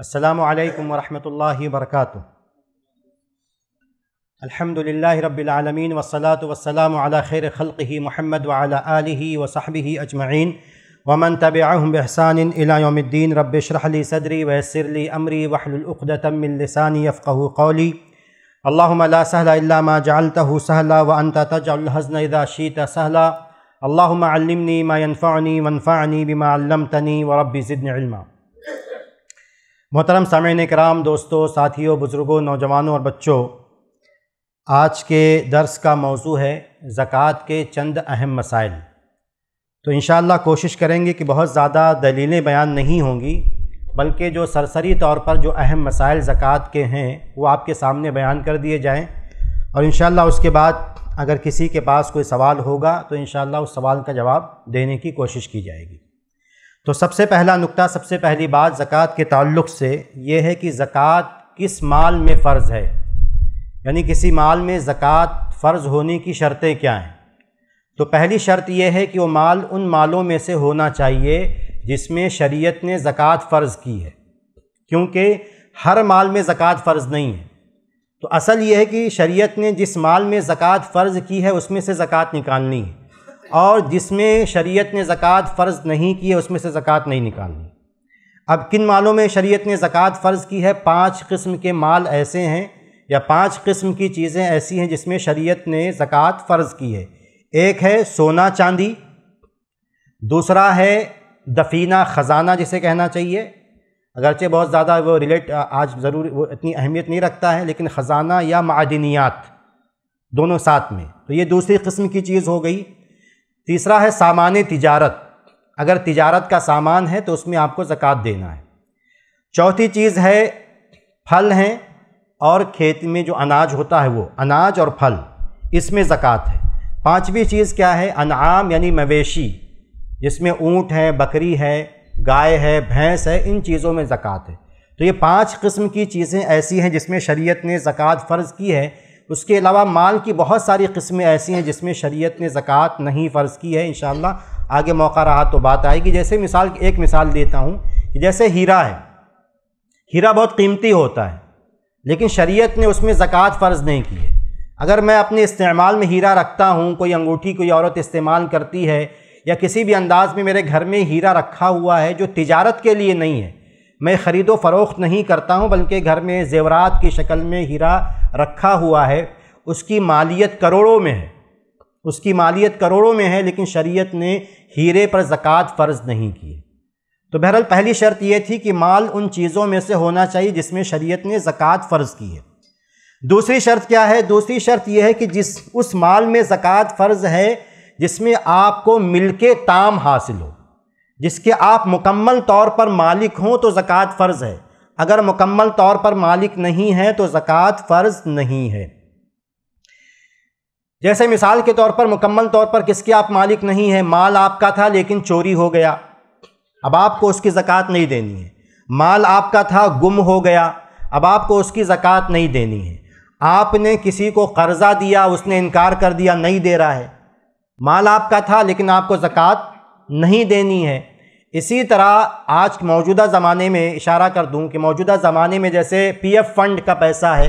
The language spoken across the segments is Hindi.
السلام عليكم ورحمة الله وبركاته الحمد لله رب العالمين والصلاة والسلام على خير خلقه محمد وعلى آله وصحبه أجمعين ومن تبعهم بإحسان إلى يوم الدين رب اشرح لي صدري ويسر لي أمري واحلل عقدة من لساني يفقه قولي اللهم لا سهل إلا ما جعلته سهلا وأنت تجعل الحزن إذا شئت سهلا اللهم علمني ما ينفعني وانفعني بما علمتني ورب زدني علما मोहतरम सामने कराम दोस्तों साथियों बुज़ुर्गों नौजवानों और बच्चों आज के दर्स का मौजू है ज़क़़त के चंद अहम मसाइल तो इन कोशिश करेंगे कि बहुत ज़्यादा दलीलें बयान नहीं होंगी बल्कि जो सरसरी तौर पर जो अहम मसाइल ज़क़़त के हैं वो आपके सामने बयान कर दिए जाएँ और इन उसके बाद अगर किसी के पास कोई सवाल होगा तो इन उस सवाल का जवाब देने की कोशिश की जाएगी तो सबसे पहला नुक्ता सबसे पहली बात ज़क़़त के ताल्लुक से ये है कि ज़क़़त किस माल में फ़र्ज़ है यानी किसी माल में ज़क़़त फ़र्ज़ होने की शर्तें क्या हैं तो पहली शर्त यह है कि वो माल उन मालों में से होना चाहिए जिसमें शरीयत ने ज़क़़त फ़र्ज़ की है क्योंकि हर माल में ज़क़़त फ़र्ज़ नहीं है तो असल यह है कि शरीयत ने जिस माल में ज़क़़त फ़र्ज़ की है उसमें से ज़क़़त निकालनी है और जिसमें शरीयत ने ज़क़़त फ़र्ज़ नहीं की है उसमें से ज़क़़त नहीं निकालनी अब किन मालों में शरीयत ने ज़क़़त फ़र्ज़ की है पांच किस्म के माल ऐसे हैं या पांच किस्म की चीज़ें ऐसी हैं जिसमें शरीयत ने ज़क़़त फ़र्ज़ की है एक है सोना चांदी दूसरा है दफीना ख़जाना जिसे कहना चाहिए अगरचे बहुत ज़्यादा वो रिलेट आज ज़रूर वो इतनी अहमियत नहीं रखता है लेकिन ख़जाना या मादनियात दोनों साथ में तो ये दूसरी किस्म की चीज़ हो गई तीसरा है सामान्य तिजारत अगर तिजारत का सामान है तो उसमें आपको ज़क़़त देना है चौथी चीज़ है फल हैं और खेत में जो अनाज होता है वो अनाज और फल इसमें ज़क़़त है पांचवी चीज़ क्या है अनाम यानी मवेशी जिसमें ऊँट है बकरी है गाय है भैंस है इन चीज़ों में ज़क़़त है तो ये पांच किस्म की चीज़ें ऐसी हैं जिसमें शरीयत ने ज़क़़त फ़र्ज़ की है उसके अलावा माल की बहुत सारी किस्में ऐसी हैं जिसमें शरीयत ने ज़क़़त नहीं फ़र्ज़ की है इन आगे मौका रहा तो बात आएगी जैसे मिसाल एक मिसाल देता हूँ जैसे हीरा है हीरा बहुत कीमती होता है लेकिन शरीयत ने उसमें ज़क़़त फ़र्ज़ नहीं की है अगर मैं अपने इस्तेमाल में हीरा रखता हूँ कोई अंगूठी कोई औरत इस्तेमाल करती है या किसी भी अंदाज़ में मेरे घर में हीरा रखा हुआ है जो तिजारत के लिए नहीं है मैं ख़रीदो फ़रोख्त नहीं करता हूँ बल्कि घर में जेवरात की शक्ल में हीरा रखा हुआ है उसकी मालियत करोड़ों में है उसकी मालियत करोड़ों में है लेकिन शरीयत ने हीरे पर ज़क़़त फ़र्ज़ नहीं की तो बहरहाल पहली शर्त यह थी कि माल उन चीज़ों में से होना चाहिए जिसमें शरीयत ने ज़क़़त फ़र्ज़ की है दूसरी शर्त क्या है दूसरी शर्त यह है कि जिस उस माल में ज़क़़त फ़र्ज़ है जिसमें आपको मिल के ताम हासिल हो जिसके आप मुकम्मल तौर पर मालिक हों तो ज़क़़त फ़र्ज़ है अगर मुकम्मल तौर पर मालिक नहीं है तो ज़क़़त फ़र्ज़ नहीं है जैसे मिसाल के तौर पर मुकम्मल तौर पर किसके आप मालिक नहीं है माल आपका था लेकिन चोरी हो गया अब आपको उसकी ज़क़़त नहीं देनी है माल आपका था गुम हो गया अब आपको उसकी ज़क़़त नहीं देनी है आपने किसी को कर्ज़ा दिया उसने इनकार कर दिया नहीं दे रहा है माल आपका था लेकिन आपको ज़क़़त नहीं देनी है इसी तरह आज मौजूदा ज़माने में इशारा कर दूं कि मौजूदा ज़माने में जैसे पीएफ फ़ंड का पैसा है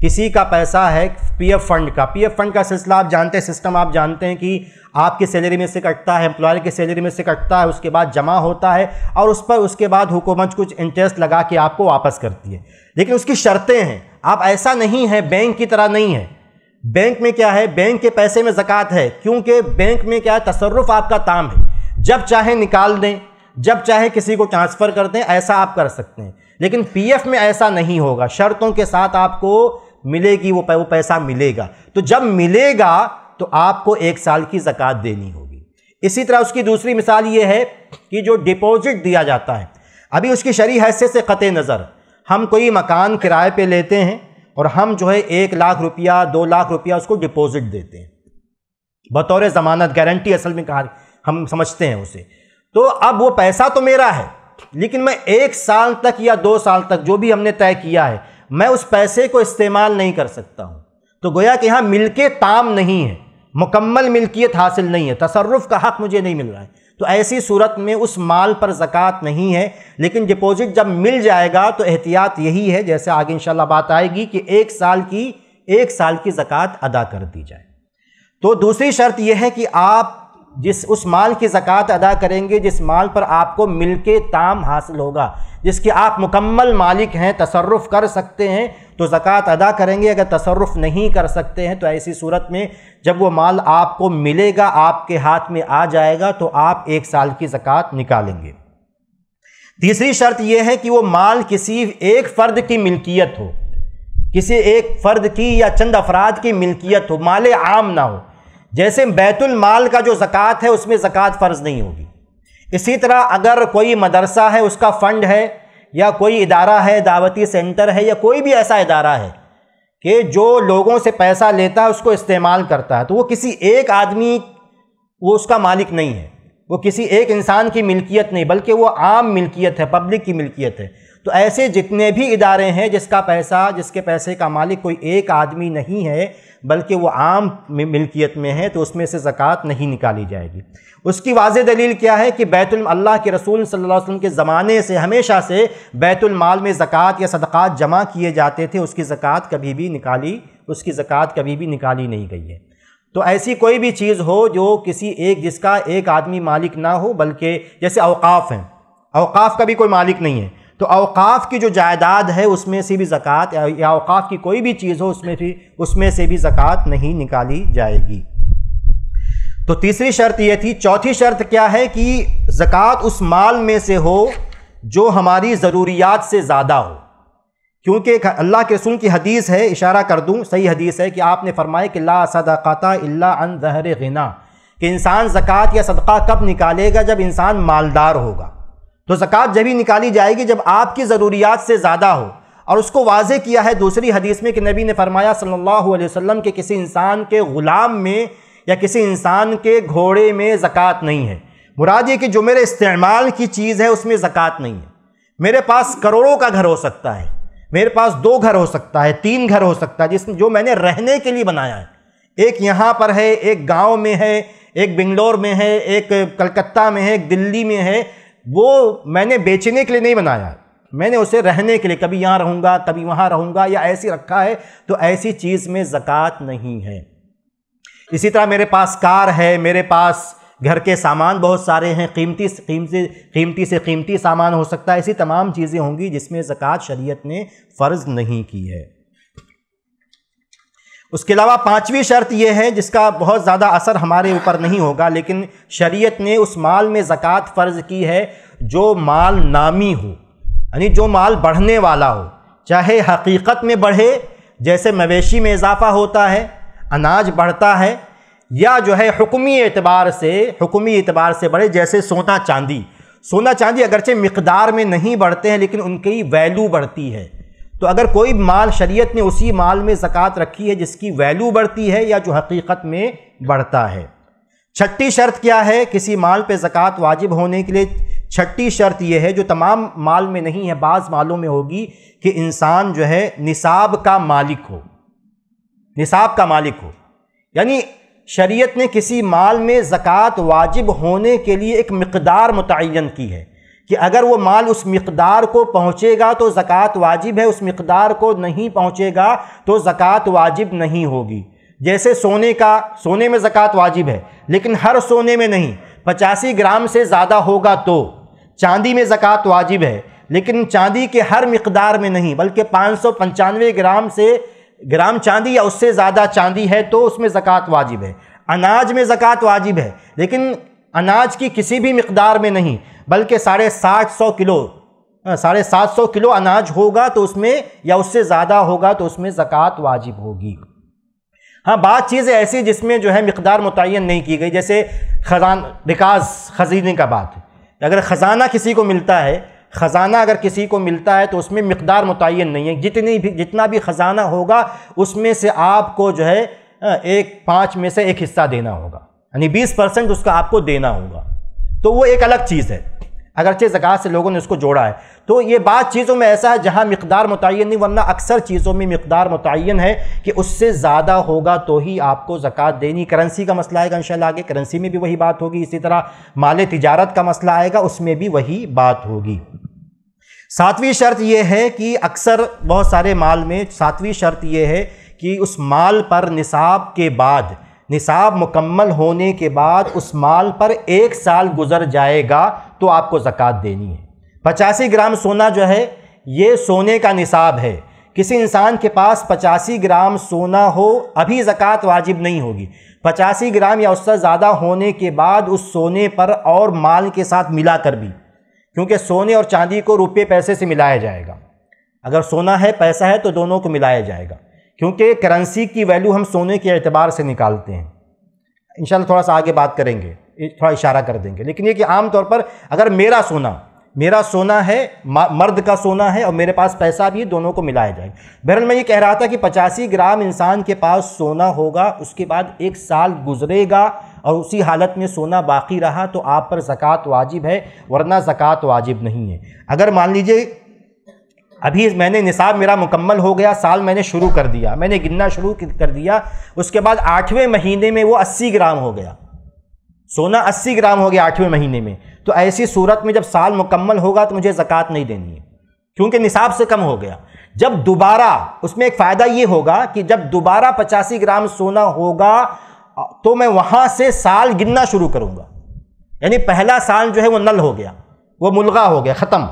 किसी का पैसा है पीएफ फ़ंड का पीएफ फ़ंड का सिलसिला आप जानते हैं सिस्टम आप जानते हैं कि आपकी सैलरी में से कटता है एम्प्लॉयर की सैलरी में से कटता है उसके बाद जमा होता है और उस पर उसके बाद हुकूमत कुछ इंटरेस्ट लगा के आपको वापस करती है लेकिन उसकी शर्तें हैं आप ऐसा नहीं है बैंक की तरह नहीं है बैंक में क्या है बैंक के पैसे में ज़क़ात है क्योंकि बैंक में क्या है तसरफ आपका ताम है जब चाहे निकाल दें जब चाहे किसी को ट्रांसफ़र कर दें ऐसा आप कर सकते हैं लेकिन पीएफ में ऐसा नहीं होगा शर्तों के साथ आपको मिलेगी वो वो पैसा मिलेगा तो जब मिलेगा तो आपको एक साल की जक़ात देनी होगी इसी तरह उसकी दूसरी मिसाल ये है कि जो डिपॉजिट दिया जाता है अभी उसकी शरी हैसियत से ख़त नज़र हम कोई मकान किराए पे लेते हैं और हम जो है एक लाख रुपया दो लाख रुपया उसको डिपॉजिट देते हैं बतौर ज़मानत गारंटी असल में कहा हम समझते हैं उसे तो अब वो पैसा तो मेरा है लेकिन मैं एक साल तक या दो साल तक जो भी हमने तय किया है मैं उस पैसे को इस्तेमाल नहीं कर सकता हूँ तो गोया कि यहाँ मिल के ताम नहीं है मुकम्मल मिल्कियत हासिल नहीं है तसरफ़ का हक़ मुझे नहीं मिल रहा है तो ऐसी सूरत में उस माल पर ज़क़़त नहीं है लेकिन डिपॉज़िट जब मिल जाएगा तो एहतियात यही है जैसे आगे इंशाल्लाह बात आएगी कि एक साल की एक साल की ज़क़़त अदा कर दी जाए तो दूसरी शर्त यह है कि आप जिस उस माल की ज़क़़त अदा करेंगे जिस माल पर आपको मिल के ताम हासिल होगा जिसके आप मुकम्मल मालिक हैं तसरफ़ कर सकते हैं तो ज़क़़त अदा करेंगे अगर तसरफ़ नहीं कर सकते हैं तो ऐसी सूरत में जब वो माल आपको मिलेगा आपके हाथ में आ जाएगा तो आप एक साल की ज़क़़त निकालेंगे तीसरी शर्त यह है कि वो माल किसी एक फ़र्द की मिल्कियत हो किसी एक फ़र्द की या चंद अफराद की मिल्कियत हो माल आम ना हो जैसे बैतुल माल का जो ज़क़़त है उसमें ज़क़़त फ़र्ज़ नहीं होगी इसी तरह अगर कोई मदरसा है उसका फ़ंड है या कोई इदारा है दावती सेंटर है या कोई भी ऐसा इदारा है कि जो लोगों से पैसा लेता है उसको इस्तेमाल करता है तो वो किसी एक आदमी वो उसका मालिक नहीं है वो किसी एक इंसान की मिल्कियत नहीं बल्कि वो आम मिल्कियत है पब्लिक की मिल्कियत है तो ऐसे जितने भी इदारे हैं जिसका पैसा जिसके पैसे का मालिक कोई एक आदमी नहीं है बल्कि वो आम मिल्कियत में है तो उसमें से ज़क़़त नहीं निकाली जाएगी उसकी वाज दलील क्या है कि बैतुल अल्लाह के रसूल सल्लल्लाहु अलैहि वसल्लम के ज़माने से हमेशा से बैतुल माल में ज़क़़त या सदक़ात जमा किए जाते थे उसकी ज़क़़त कभी भी निकाली उसकी ज़क़़त कभी भी निकाली नहीं गई है तो ऐसी कोई भी चीज़ हो जो किसी एक जिसका एक आदमी मालिक ना हो बल्कि जैसे अवकाफ़ हैं अवकाफ़ का भी कोई मालिक नहीं है तो अवकाफ़ की जो जायदाद है उसमें से भी ज़क़़त या अवकाफ़ की कोई भी चीज़ हो उसमें भी उसमें से भी ज़क़़त नहीं निकाली जाएगी तो तीसरी शर्त यह थी चौथी शर्त क्या है कि ज़क़़त उस माल में से हो जो हमारी ज़रूरियात से ज़्यादा हो क्योंकि अल्लाह के रसूल की हदीस है इशारा कर दूँ सही हदीस है कि आपने फरमाया कि ला सदाक़ा अन जहर गना कि इंसान ज़क़़त या सदका कब निकालेगा जब इंसान मालदार होगा तो ज़क़़त जब ही निकाली जाएगी जब आपकी ज़रूरियात से ज़्यादा हो और उसको वाज किया है दूसरी हदीस में कि नबी ने फरमाया सल्लल्लाहु अलैहि वसल्लम के किसी इंसान के ग़ुलाम में या किसी इंसान के घोड़े में ज़क़़त नहीं है मुराद ये कि जो मेरे इस्तेमाल की चीज़ है उसमें ज़क़़त नहीं है मेरे पास करोड़ों का घर हो सकता है मेरे पास दो घर हो सकता है तीन घर हो सकता है जिसमें जो मैंने रहने के लिए बनाया है एक यहाँ पर है एक गाँव में है एक बेंगलोर में है एक कलकत्ता में है एक दिल्ली में है वो मैंने बेचने के लिए नहीं बनाया मैंने उसे रहने के लिए कभी यहाँ रहूँगा कभी वहाँ रहूँगा या ऐसी रखा है तो ऐसी चीज़ में ज़क़़त नहीं है इसी तरह मेरे पास कार है मेरे पास घर के सामान बहुत सारे हैं कीमती कीमती कीमती से कीमती सामान हो सकता है ऐसी तमाम चीज़ें होंगी जिसमें ज़क़़त शरीयत ने फ़र्ज़ नहीं की है उसके अलावा पांचवी शर्त यह है जिसका बहुत ज़्यादा असर हमारे ऊपर नहीं होगा लेकिन शरीयत ने उस माल में ज़क़़त फ़र्ज़ की है जो माल नामी हो यानी जो माल बढ़ने वाला हो चाहे हकीकत में बढ़े जैसे मवेशी में इजाफ़ा होता है अनाज बढ़ता है या जो है हुक्मी एतबार से हुक्मी एतबार से बढ़े जैसे सोना चांदी सोना चांदी अगरचे मकदार में नहीं बढ़ते हैं लेकिन उनकी वैल्यू बढ़ती है तो अगर कोई माल शरीयत ने उसी माल में ज़क़़त रखी है जिसकी वैल्यू बढ़ती है या जो हकीकत में बढ़ता है छठी शर्त क्या है किसी माल पे ज़क़़त वाजिब होने के लिए छठी शर्त यह है जो तमाम माल में नहीं है बाज़ मालों में होगी कि इंसान जो है निसाब का मालिक हो निसाब का मालिक हो यानी शरीयत ने किसी माल में ज़क़़त वाजिब होने के लिए एक मकदार मुतन की है कि अगर वो माल उस मकदार को पहुँचेगा तो ज़क़़त वाजिब है उस मकदार को नहीं पहुँचेगा तो ज़क़़त वाजिब नहीं होगी जैसे सोने का सोने में ज़क़़त वाजिब है लेकिन हर सोने में नहीं पचासी ग्राम से ज़्यादा होगा तो चांदी में ज़क़़त वाजिब है लेकिन चांदी के हर मकदार में नहीं बल्कि पाँच सौ पंचानवे ग्राम से ग्राम चांदी या उससे ज़्यादा चांदी है तो उसमें ज़क़़त वाजिब है अनाज में ज़क़़त वाजिब है लेकिन अनाज की किसी भी मकदार में नहीं बल्कि साढ़े साठ सौ किलो साढ़े सात सौ किलो अनाज होगा तो उसमें या उससे ज़्यादा होगा तो उसमें ज़क़़त वाजिब होगी हाँ बात चीज़ें ऐसी जिसमें जो है मकदार मुतन नहीं की गई जैसे खजान रिकाज खजीने का बात है अगर ख़जाना किसी को मिलता है ख़जाना अगर किसी को मिलता है तो उसमें मकदार मुतन नहीं है जितनी भी जितना भी ख़जाना होगा उसमें से आपको जो है एक पाँच में से एक हिस्सा देना होगा यानी बीस परसेंट उसका आपको देना होगा तो वो एक अलग चीज़ है अगरचे जक़ात से लोगों ने उसको जोड़ा है तो ये बात चीज़ों में ऐसा है जहाँ मकदार मुतन नहीं वरना अक्सर चीज़ों में मकदार मुतन है कि उससे ज़्यादा होगा तो ही आपको ज़क़़त देनी करेंसी का मसला आएगा इन आगे करेंसी में भी वही बात होगी इसी तरह माल तजारत का मसला आएगा उसमें भी वही बात होगी सातवीं शर्त यह है कि अक्सर बहुत सारे माल में सातवीं शर्त यह है कि उस माल पर निसाब के बाद निसाब मुकम्मल होने के बाद उस माल पर एक साल गुजर जाएगा तो आपको ज़क़़त देनी है पचासी ग्राम सोना जो है ये सोने का निसाब है किसी इंसान के पास पचासी ग्राम सोना हो अभी ज़क़़त वाजिब नहीं होगी पचासी ग्राम या उससे ज़्यादा होने के बाद उस सोने पर और माल के साथ मिला कर भी क्योंकि सोने और चांदी को रुपये पैसे से मिलाया जाएगा अगर सोना है पैसा है तो दोनों को मिलाया जाएगा क्योंकि करेंसी की वैल्यू हम सोने के अतबार से निकालते हैं इन थोड़ा सा आगे बात करेंगे थोड़ा इशारा कर देंगे लेकिन ये कि आम तौर पर अगर मेरा सोना मेरा सोना है मर्द का सोना है और मेरे पास पैसा भी दोनों को मिलाया जाए बहरल मैं ये कह रहा था कि पचासी ग्राम इंसान के पास सोना होगा उसके बाद एक साल गुजरेगा और उसी हालत में सोना बाकी रहा तो आप पर ज़क़़त वाजिब है वरना ज़क़़त वाजिब नहीं है अगर मान लीजिए अभी मैंने निसाब मेरा मुकम्मल हो गया साल मैंने शुरू कर दिया मैंने गिनना शुरू कर दिया उसके बाद आठवें महीने में वो अस्सी ग्राम हो गया सोना अस्सी ग्राम हो गया आठवें महीने में तो ऐसी सूरत में जब साल मुकम्मल होगा तो मुझे ज़क़़त नहीं देनी है क्योंकि निसाब से कम हो गया जब दोबारा उसमें एक फ़ायदा ये होगा कि जब दोबारा पचासी ग्राम सोना होगा तो मैं वहाँ से साल गिनना शुरू करूँगा यानी पहला साल जो है वो नल हो गया वो मुलगा हो गया ख़त्म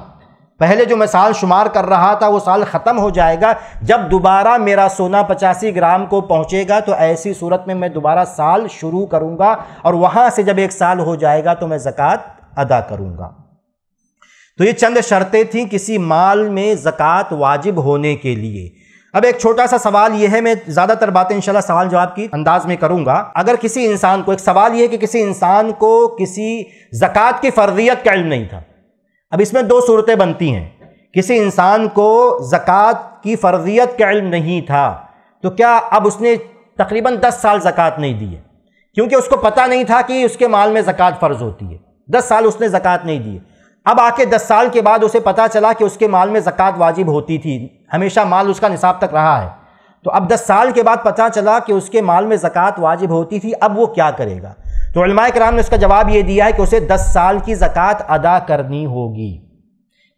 पहले जो मैं साल शुमार कर रहा था वो साल ख़त्म हो जाएगा जब दोबारा मेरा सोना पचासी ग्राम को पहुँचेगा तो ऐसी सूरत में मैं दोबारा साल शुरू करूँगा और वहाँ से जब एक साल हो जाएगा तो मैं ज़क़़त अदा करूँगा तो ये चंद शर्तें थीं किसी माल में ज़क़़त वाजिब होने के लिए अब एक छोटा सा सवाल यह है मैं ज़्यादातर बातें इन सवाल जवाब की अंदाज में करूंगा अगर किसी इंसान को एक सवाल यह है कि किसी इंसान को किसी ज़क़़त की फ़र्जियत का इल नहीं था अब इसमें दो सूरतें बनती हैं किसी इंसान को ज़क़़त की फ़र्जियत का इल्म नहीं था तो क्या अब उसने तकरीबन दस साल ज़क़़त नहीं दी है क्योंकि उसको पता नहीं था कि उसके माल में ज़क़़त फ़र्ज़ होती है दस साल उसने ज़क़़त नहीं दी अब आके दस साल के बाद उसे पता चला कि उसके माल में ज़क़़त वाजिब होती थी हमेशा माल उसका निसाब तक रहा है तो अब दस साल के बाद पता चला कि उसके माल में ज़क़़त वाजिब होती थी अब वो क्या करेगा तो कराम ने उसका जवाब ये दिया है कि उसे 10 साल की ज़क़़त अदा करनी होगी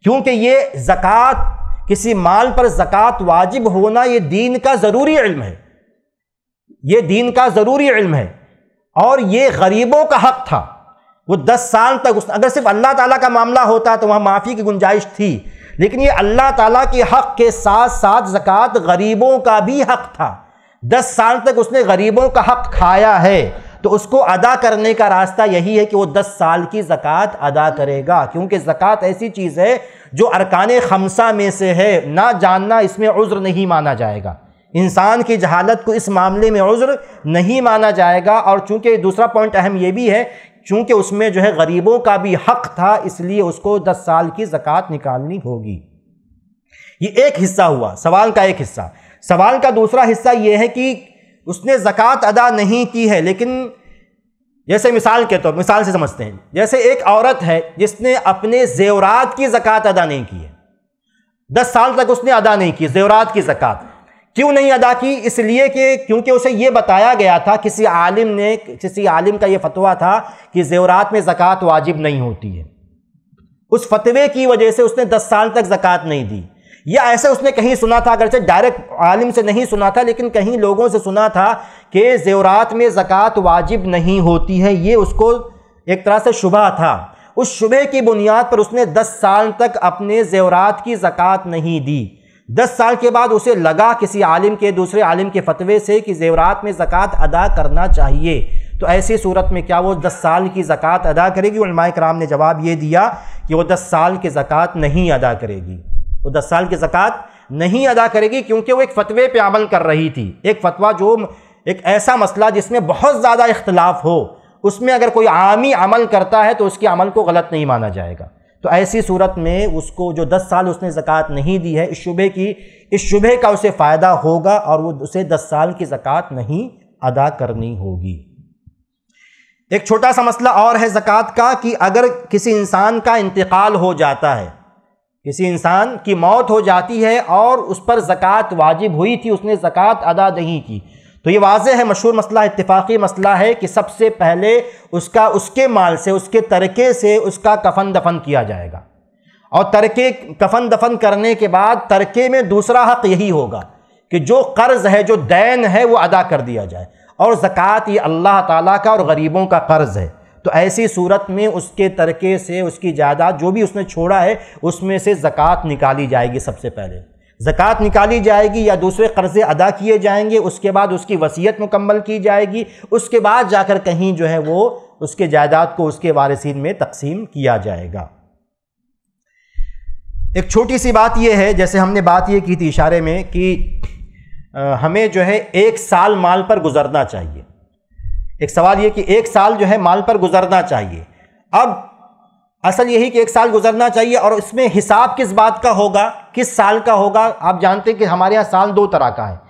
क्योंकि ये ज़क़़त किसी माल पर जक़ात वाजिब होना ये दीन का ज़रूरी इल्म है ये दीन का ज़रूरी इल्म है और ये गरीबों का हक था वो 10 साल तक उस अगर सिर्फ अल्लाह ताला का मामला होता तो वहाँ माफ़ी की गुंजाइश थी लेकिन ये अल्लाह ताला के हक के साथ साथ ज़क़़त गरीबों का भी हक था दस साल तक उसने गरीबों का हक खाया है तो उसको अदा करने का रास्ता यही है कि वो दस साल की ज़क़़त अदा करेगा क्योंकि ज़क़़त ऐसी चीज़ है जो अरकान खमसा में से है ना जानना इसमें उज़्र नहीं माना जाएगा इंसान की जहालत को इस मामले में उज़्र नहीं माना जाएगा और चूँकि दूसरा पॉइंट अहम यह भी है चूँकि उसमें जो है गरीबों का भी हक़ था इसलिए उसको दस साल की ज़क़़त निकालनी होगी ये एक हिस्सा हुआ सवाल का एक हिस्सा सवाल का दूसरा हिस्सा ये है कि उसने ज़क़़त अदा नहीं की है लेकिन जैसे मिसाल के तौर तो, मिसाल से समझते हैं जैसे एक औरत है जिसने अपने जेवरात की ज़क़़त अदा नहीं की है दस साल तक उसने अदा नहीं की जेवरात की ज़क़़त क्यों नहीं अदा की इसलिए कि क्योंकि उसे ये बताया गया था किसी आलिम ने किसी आलिम का ये फतवा था कि जेवरात में ज़क़़त वाजिब नहीं होती है उस फतवे की वजह से उसने दस साल तक ज़क़़त नहीं दी या ऐसे उसने कहीं सुना था अगरचे डायरेक्ट आलिम से नहीं सुना था लेकिन कहीं लोगों से सुना था कि जेवरात में ज़क़़त वाजिब नहीं होती है ये उसको एक तरह से शुबा था उस शुबे की बुनियाद पर उसने दस साल तक अपने जेवरात की ज़क़़त नहीं दी दस साल के बाद उसे लगा किसी आलिम के दूसरे आलिम के फतवे से कि जेवरात में ज़क़़त अदा करना चाहिए तो ऐसी सूरत में क्या वो दस साल की ज़क़़त अदा करेगी उलमा कराम ने जवाब ये दिया कि वो दस साल की ज़क़़त नहीं अदा करेगी वो दस साल की जक़ात नहीं अदा करेगी क्योंकि वो एक फतवे पे अमल कर रही थी एक फतवा जो एक ऐसा मसला जिसमें बहुत ज़्यादा इख्तलाफ हो उसमें अगर कोई आमी अमल करता है तो उसके अमल को गलत नहीं माना जाएगा तो ऐसी सूरत में उसको जो दस साल उसने ज़क़़त नहीं दी है इस शुबे की इस शुबे का उसे फ़ायदा होगा और वो उसे दस साल की ज़क़़त नहीं अदा करनी होगी एक छोटा सा मसला और है ज़क़़त का कि अगर किसी इंसान का इंतकाल हो जाता है किसी इंसान की मौत हो जाती है और उस पर ज़क़़त वाजिब हुई थी उसने ज़क़़त अदा नहीं की तो ये वाज है मशहूर मसला इतफ़ाक़ी मसला है कि सबसे पहले उसका उसके माल से उसके तरके से उसका कफन दफन किया जाएगा और तरके कफन दफन करने के बाद तरके में दूसरा हक़ यही होगा कि जो कर्ज़ है जो दैन है वो अदा कर दिया जाए और ज़क़़त ये अल्लाह ताला का और गरीबों का कर्ज़ है तो ऐसी सूरत में उसके तरके से उसकी जायदाद जो भी उसने छोड़ा है उसमें से ज़क़़त निकाली जाएगी सबसे पहले ज़क़़त निकाली जाएगी या दूसरे कर्ज़े अदा किए जाएंगे उसके बाद उसकी वसीयत मुकम्मल की जाएगी उसके बाद जाकर कहीं जो है वो उसके जायदाद को उसके वारसिन में तकसीम किया जाएगा एक छोटी सी बात यह है जैसे हमने बात ये की थी इशारे में कि हमें जो है एक साल माल पर गुजरना चाहिए एक सवाल ये कि एक साल जो है माल पर गुजरना चाहिए अब असल यही कि एक साल गुजरना चाहिए और इसमें हिसाब किस बात का होगा किस साल का होगा आप जानते हैं कि हमारे यहाँ साल दो तरह का है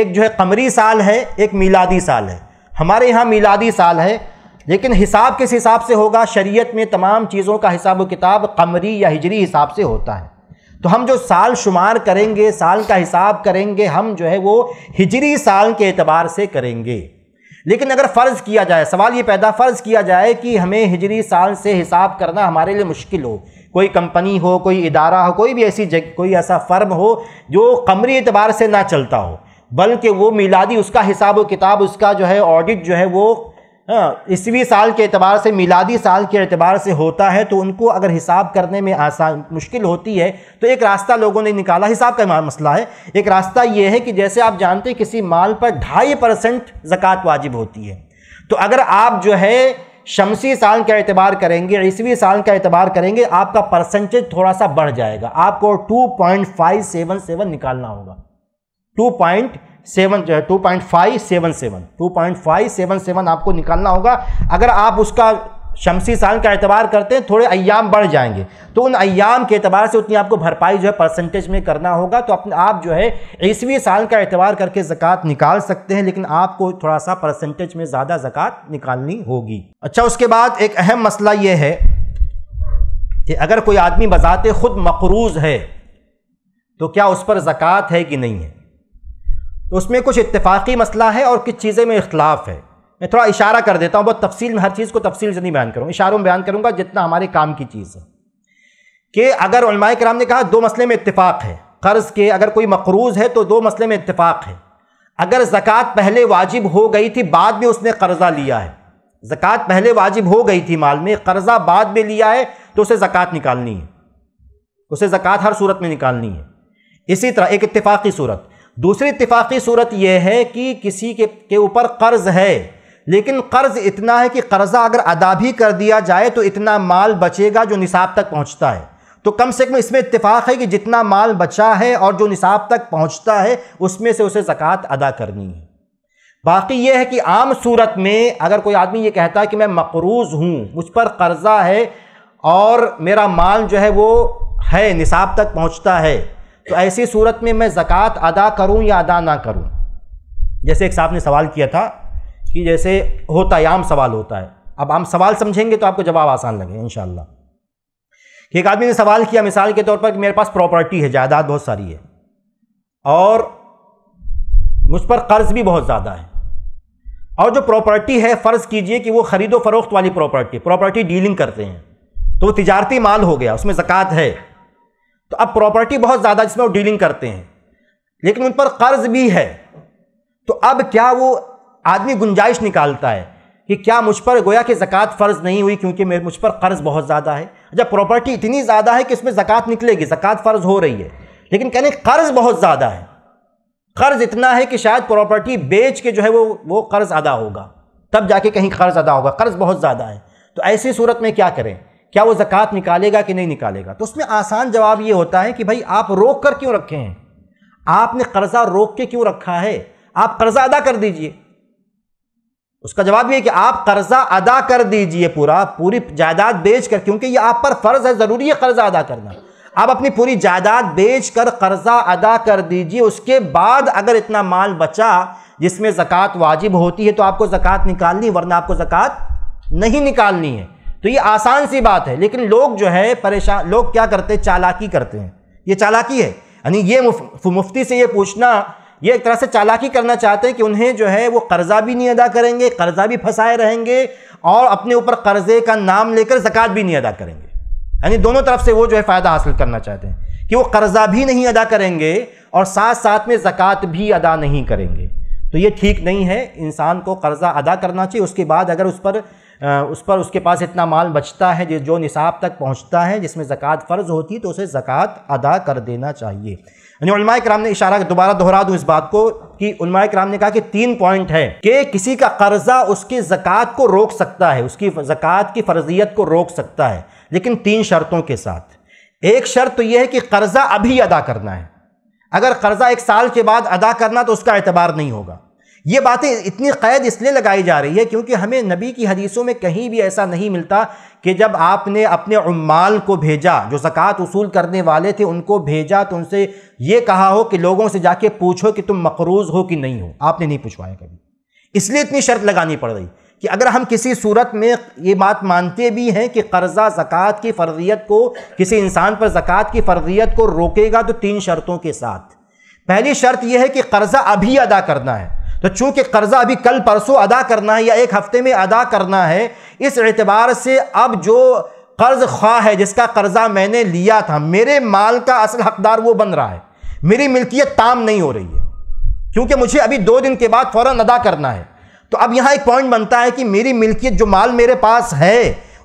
एक जो है कमरी साल है एक मीलादी साल है हमारे यहाँ मीलादी साल है लेकिन हिसाब किस हिसाब से होगा शरीयत में तमाम चीज़ों का हिसाब व किताब कमरी या हिजरी हिसाब से होता है तो हम जो साल शुमार करेंगे साल का हिसाब करेंगे हम जो है वो हिजरी साल के एतबार से करेंगे लेकिन अगर फ़र्ज़ किया जाए सवाल ये पैदा फ़र्ज़ किया जाए कि हमें हिजरी साल से हिसाब करना हमारे लिए मुश्किल हो कोई कंपनी हो कोई इदारा हो कोई भी ऐसी जग कोई ऐसा फर्म हो जो कमरी एतबार से ना चलता हो बल्कि वो मिलादी उसका हिसाब किताब उसका जो है ऑडिट जो है वो ईस्वी हाँ, साल के अतबार से मिलादी साल के अतबार से होता है तो उनको अगर हिसाब करने में आसान मुश्किल होती है तो एक रास्ता लोगों ने निकाला हिसाब का मसला है एक रास्ता ये है कि जैसे आप जानते हैं किसी माल पर ढाई परसेंट ज़क़़त वाजिब होती है तो अगर आप जो है शमसी साल का एतबार करेंगे ईसवी साल का एतबार करेंगे आपका परसेंटेज थोड़ा सा बढ़ जाएगा आपको two point five seven seven निकालना होगा टू पॉइंट सेवन जो है two point five seven seven two point five seven seven आपको निकालना होगा अगर आप उसका शमसी साल का एतबार करते हैं थोड़े अयाम बढ़ जाएंगे तो उन अयाम के एतबार से उतनी आपको भरपाई जो है परसेंटेज में करना होगा तो अपने आप जो है ईसवी साल का एतबार करके ज़क़़त निकाल सकते हैं लेकिन आपको थोड़ा सा परसेंटेज में ज़्यादा ज़क़़त निकालनी होगी अच्छा उसके बाद एक अहम मसला ये है कि अगर कोई आदमी बजाते ख़ुद मकरूज़ है तो क्या उस पर ज़क़़त है कि नहीं है तो उसमें कुछ इतफाक़ी मसला है और किस चीज़ें में इख्तलाफ है मैं थोड़ा इशारा कर देता हूँ बहुत तफसील में हर चीज़ को तफसील से नहीं बयान करूँगा इशारों में बयान करूँगा जितना हमारे काम की चीज़ है कि अगर उलमाए कराम ने कहा दो मसले में इतफाक़ है कर्ज़ के अगर कोई मकरूज़ है तो दो मसले में इतफाक़ है अगर ज़क़़त पहले वाजिब हो गई थी बाद में उसने कर्ज़ा लिया है ज़क़़त पहले वाजिब हो गई थी माल में कर्ज़ा बाद में लिया है तो उसे ज़क़़त निकालनी है उसे ज़क़़त हर सूरत में निकालनी है इसी तरह एक इतफाक़ी सूरत दूसरी इतफाक़ी सूरत यह है कि किसी के के ऊपर कर्ज़ है लेकिन कर्ज़ इतना है कि कर्ज़ा अगर अदा भी कर दिया जाए तो इतना माल बचेगा जो निसाब तक पहुँचता है तो कम से कम इसमें इतफाक़ है कि जितना माल बचा है और जो निसाब तक पहुँचता है उसमें से उसे ज़क़़त अदा करनी है बाकी यह है कि आम सूरत में अगर कोई आदमी ये कहता है कि मैं मकरूज़ हूँ मुझ पर कर्ज़ा है और मेरा माल जो है वो है निसाब तक पहुँचता है तो ऐसी सूरत में मैं ज़क़़त अदा करूँ या अदा ना करूँ जैसे एक साहब ने सवाल किया था कि जैसे होता है आम सवाल होता है अब आम सवाल समझेंगे तो आपको जवाब आसान लगे इन कि एक आदमी ने सवाल किया मिसाल के तौर पर कि मेरे पास प्रॉपर्टी है जायदाद बहुत सारी है और मुझ पर कर्ज भी बहुत ज़्यादा है और जो प्रॉपर्टी है फ़र्ज़ कीजिए कि वो ख़रीदो फरोख्त वाली प्रॉपर्टी प्रॉपर्टी डीलिंग करते हैं तो वो तजारती माल हो गया उसमें ज़क़़त है तो अब प्रॉपर्टी बहुत ज़्यादा जिसमें वो डीलिंग करते हैं लेकिन उन पर कर्ज भी है तो अब क्या वो आदमी गुंजाइश निकालता है कि क्या मुझ पर गोया कि ज़क़़त फ़र्ज़ नहीं हुई क्योंकि मेरे मुझ पर कर्ज़ बहुत ज़्यादा है जब प्रॉपर्टी इतनी ज़्यादा है कि इसमें ज़क़़त निकलेगी ज़क़़त फ़र्ज़ हो रही है लेकिन कहने कर्ज़ बहुत ज़्यादा है कर्ज़ इतना है कि शायद प्रॉपर्टी बेच के जो है वो वो कर्ज़ अदा होगा तब जाके कहीं कर्ज़ अदा होगा कर्ज़ बहुत ज़्यादा है तो ऐसी सूरत में क्या करें क्या वो ज़क़़त निकालेगा कि नहीं निकालेगा तो उसमें आसान जवाब ये होता है कि भाई आप रोक कर क्यों रखे हैं आपने कर्ज़ा रोक के क्यों रखा है आप कर्ज़ा अदा कर दीजिए उसका जवाब ये है कि आप कर्ज़ा अदा कर दीजिए पूरा पूरी जायदाद बेच कर क्योंकि ये आप पर फ़र्ज़ है ज़रूरी है कर्ज़ा अदा करना आप अपनी पूरी जायदाद बेच कर कर्ज़ा अदा कर दीजिए उसके बाद अगर इतना माल बचा जिसमें ज़क़़त वाजिब होती है तो आपको ज़क़़त निकालनी वरना आपको ज़क़़त नहीं निकालनी है तो ये आसान सी बात है लेकिन लोग जो है परेशान लोग क्या करते हैं चालाकी करते हैं ये चालाकी है यानी ये मुफ, मुफ्ती से ये पूछना ये एक तरह से चालाकी करना चाहते हैं कि उन्हें जो है वो कर्ज़ा भी नहीं अदा करेंगे कर्ज़ा भी फंसाए रहेंगे और अपने ऊपर कर्ज़े का नाम लेकर ज़क़़त भी नहीं अदा करेंगे यानी दोनों तरफ से वो जो है फ़ायदा हासिल करना चाहते हैं कि वो कर्ज़ा भी नहीं अदा करेंगे और साथ साथ में ज़क़़त भी अदा नहीं करेंगे तो ये ठीक नहीं है इंसान को कर्ज़ा अदा करना चाहिए उसके बाद अगर उस पर उस पर उसके पास इतना माल बचता है जो निसाब तक पहुँचता है जिसमें ज़क़़त फ़र्ज़ होती है तो उसे ज़क़़त अदा कर देना चाहिए यानी कराम ने इशारा दोबारा दोहरा दूँ इस बात को कि कराम ने कहा कि तीन पॉइंट है कि किसी का कर्ज़ा उसकी ज़क़़त को रोक सकता है उसकी ज़क़़त की फ़र्जियत को रोक सकता है लेकिन तीन शर्तों के साथ एक शर्त तो यह है कि कर्ज़ा अभी अदा करना है अगर कर्ज़ा एक साल के बाद अदा करना तो उसका एतबार नहीं होगा ये बातें इतनी क़ैद इसलिए लगाई जा रही है क्योंकि हमें नबी की हदीसों में कहीं भी ऐसा नहीं मिलता कि जब आपने अपने उम्माल को भेजा जो ज़क़़त वसूल करने वाले थे उनको भेजा तो उनसे ये कहा हो कि लोगों से जाके पूछो कि तुम मकरूज़ हो कि नहीं हो आपने नहीं पूछवाया कभी इसलिए इतनी शर्त लगानी पड़ रही कि अगर हम किसी सूरत में ये बात मानते भी हैं कि कर्ज़ा ज़क़़त की फ़र्जियत को किसी इंसान पर ज़क़़त की फ़र्जियत को रोकेगा तो तीन शर्तों के साथ पहली शर्त यह है कि कर्ज़ा अभी अदा करना है तो चूंकि कर्ज़ा अभी कल परसों अदा करना है या एक हफ्ते में अदा करना है इस एतबार से अब जो कर्ज़ ख्वाह है जिसका कर्ज़ा मैंने लिया था मेरे माल का असल हकदार वो बन रहा है मेरी मिल्कियत ताम नहीं हो रही है क्योंकि मुझे अभी दो दिन के बाद फ़ौर अदा करना है तो अब यहाँ एक पॉइंट बनता है कि मेरी मिल्कियत जो माल मेरे पास है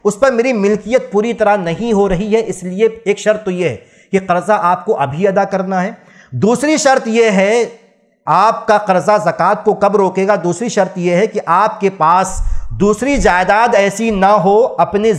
उस पर मेरी मिल्कियत पूरी तरह नहीं हो रही है इसलिए एक शर्त तो ये है कि कर्ज़ा आपको अभी अदा करना है दूसरी शर्त यह है आपका कर्जा ज़क़़त को कब रोकेगा दूसरी शर्त यह है कि आपके पास दूसरी जायदाद ऐसी ना हो अपने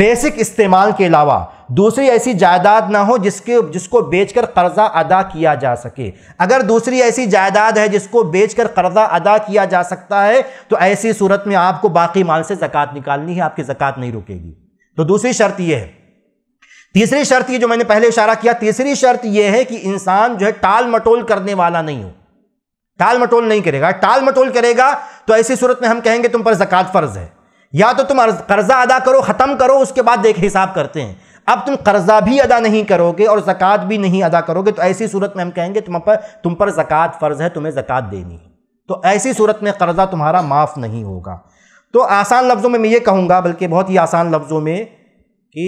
बेसिक इस्तेमाल के अलावा दूसरी ऐसी जायदाद ना हो जिसके जिसको बेचकर कर्ज़ा अदा किया जा सके अगर दूसरी ऐसी जायदाद है जिसको बेचकर कर्ज़ा अदा किया जा सकता है तो ऐसी सूरत में आपको बाकी माल से जक़ात निकालनी है आपकी जक़ात नहीं रुकेगी तो दूसरी शर्त यह है तीसरी शर्त ये जो मैंने पहले इशारा किया तीसरी शर्त यह है कि इंसान जो है टाल मटोल करने वाला नहीं हो टाल मटोल नहीं करेगा टाल मटोल करेगा तो ऐसी सूरत में हम कहेंगे तुम पर जक़ात फ़र्ज़ है या तो तुम कर्ज़ा अदा करो ख़त्म करो उसके बाद देख हिसाब करते हैं अब तुम कर्ज़ा भी अदा नहीं करोगे और ज़क़़त भी नहीं अदा करोगे तो ऐसी सूरत में हम कहेंगे तुम पर तुम पर ज़क़़त फ़र्ज़ है तुम्हें ज़क़़त देनी है तो ऐसी सूरत में कर्ज़ा तुम्हारा माफ़ नहीं होगा तो आसान लफ्ज़ों में मैं ये कहूँगा बल्कि बहुत ही आसान लफ्ज़ों में कि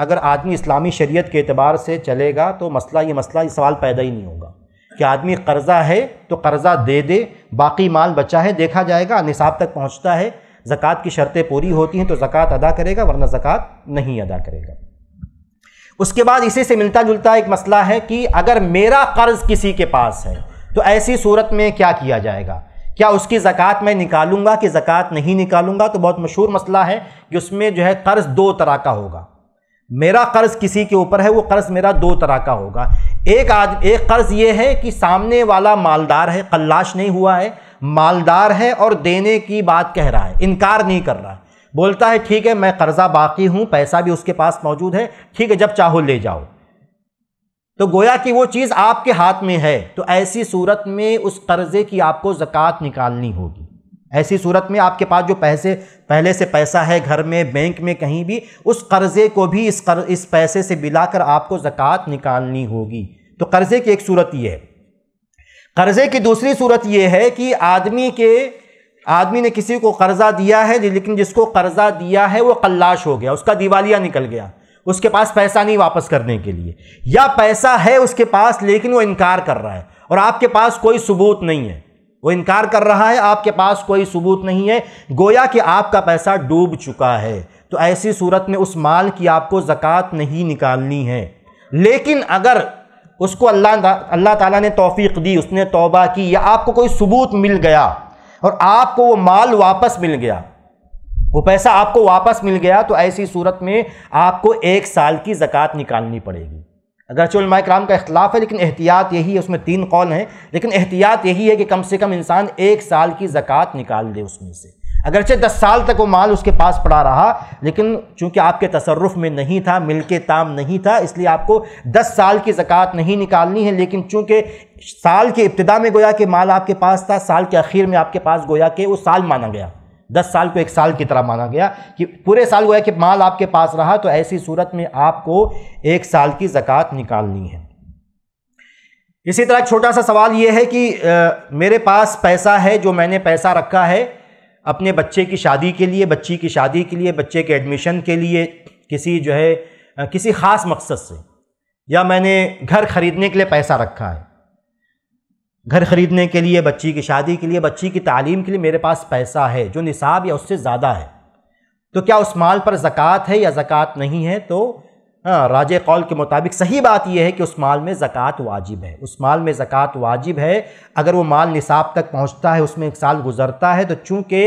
अगर आदमी इस्लामी शरीयत के अतबार से चलेगा तो मसला ये मसला ये सवाल पैदा ही नहीं होगा कि आदमी कर्ज़ा है तो कर्ज़ा दे दे बाकी माल बचा है देखा जाएगा निसाब तक पहुँचता है ज़क़़त की शर्तें पूरी होती हैं तो ज़क़़त अदा करेगा वरना ज़क़़त नहीं अदा करेगा उसके बाद इसी से मिलता जुलता एक मसला है कि अगर मेरा कर्ज़ किसी के पास है तो ऐसी सूरत में क्या किया जाएगा क्या उसकी ज़क़़त मैं निकालूंगा कि ज़क़़त नहीं निकालूंगा तो बहुत मशहूर मसला है कि उसमें जो है कर्ज़ दो तरह का होगा मेरा कर्ज़ किसी के ऊपर है वो कर्ज़ मेरा दो तरह का होगा एक आज एक कर्ज ये है कि सामने वाला मालदार है कल्लाश नहीं हुआ है मालदार है और देने की बात कह रहा है इनकार नहीं कर रहा है बोलता है ठीक है मैं कर्जा बाकी हूं पैसा भी उसके पास मौजूद है ठीक है जब चाहो ले जाओ तो गोया कि वो चीज़ आपके हाथ में है तो ऐसी सूरत में उस कर्जे की आपको ज़क़़त निकालनी होगी ऐसी सूरत में आपके पास जो पैसे पहले से पैसा है घर में बैंक में कहीं भी उस कर्ज़े को भी इस कर इस पैसे से मिलाकर आपको ज़क़़त निकालनी होगी तो कर्ज़े की एक सूरत ये है कर्ज़े की दूसरी सूरत ये है कि आदमी के आदमी ने किसी को कर्ज़ा दिया है लेकिन जिसको कर्ज़ा दिया है वो कल्लाश हो गया उसका दिवालिया निकल गया उसके पास पैसा नहीं वापस करने के लिए या पैसा है उसके पास लेकिन वो इनकार कर रहा है और आपके पास कोई सबूत नहीं है वो इनकार कर रहा है आपके पास कोई सबूत नहीं है गोया कि आपका पैसा डूब चुका है तो ऐसी सूरत में उस माल की आपको ज़क़़त नहीं निकालनी है लेकिन अगर उसको अल्लाह अल्लाह ताला ने तौफीक दी उसने तौबा की या आपको कोई सबूत मिल गया और आपको वो माल वापस मिल गया वो पैसा आपको वापस मिल गया तो ऐसी सूरत में आपको एक साल की ज़क़़त निकालनी पड़ेगी अगरचे कराम का इख्लाफ है लेकिन एहतियात यही है उसमें तीन कौल हैं लेकिन एहतियात यही है कि कम से कम इंसान एक साल की ज़क़़त निकाल दे उसमें से अगरचे दस साल तक वो माल उसके पास पड़ा रहा लेकिन चूंकि आपके तसरफ़ में नहीं था मिल के ताम नहीं था इसलिए आपको दस साल की ज़क़़त नहीं निकालनी है लेकिन चूंकि साल के इब्तदा में गोया कि माल आपके पास था साल के आखिर में आपके पास गोया कि वो साल माना गया दस साल को एक साल की तरह माना गया कि पूरे साल हुआ है कि माल आपके पास रहा तो ऐसी सूरत में आपको एक साल की ज़क़़त निकालनी है इसी तरह छोटा सा सवाल ये है कि आ, मेरे पास पैसा है जो मैंने पैसा रखा है अपने बच्चे की शादी के लिए बच्ची की शादी के लिए बच्चे के एडमिशन के लिए किसी जो है किसी ख़ास मकसद से या मैंने घर ख़रीदने के लिए पैसा रखा है घर ख़रीदने के लिए बच्ची की शादी के लिए बच्ची की तालीम के लिए मेरे पास पैसा है जो निसाब या उससे ज़्यादा है तो क्या उस माल पर ज़क़़त है या ज़क़़त नहीं है तो हाँ राज कौल के मुताबिक सही बात यह है कि उस माल में ज़क़़त वाजिब है उस माल में ज़क़़त वाजिब है अगर वो माल निसाब तक पहुँचता है उसमें एक साल गुजरता है तो चूँकि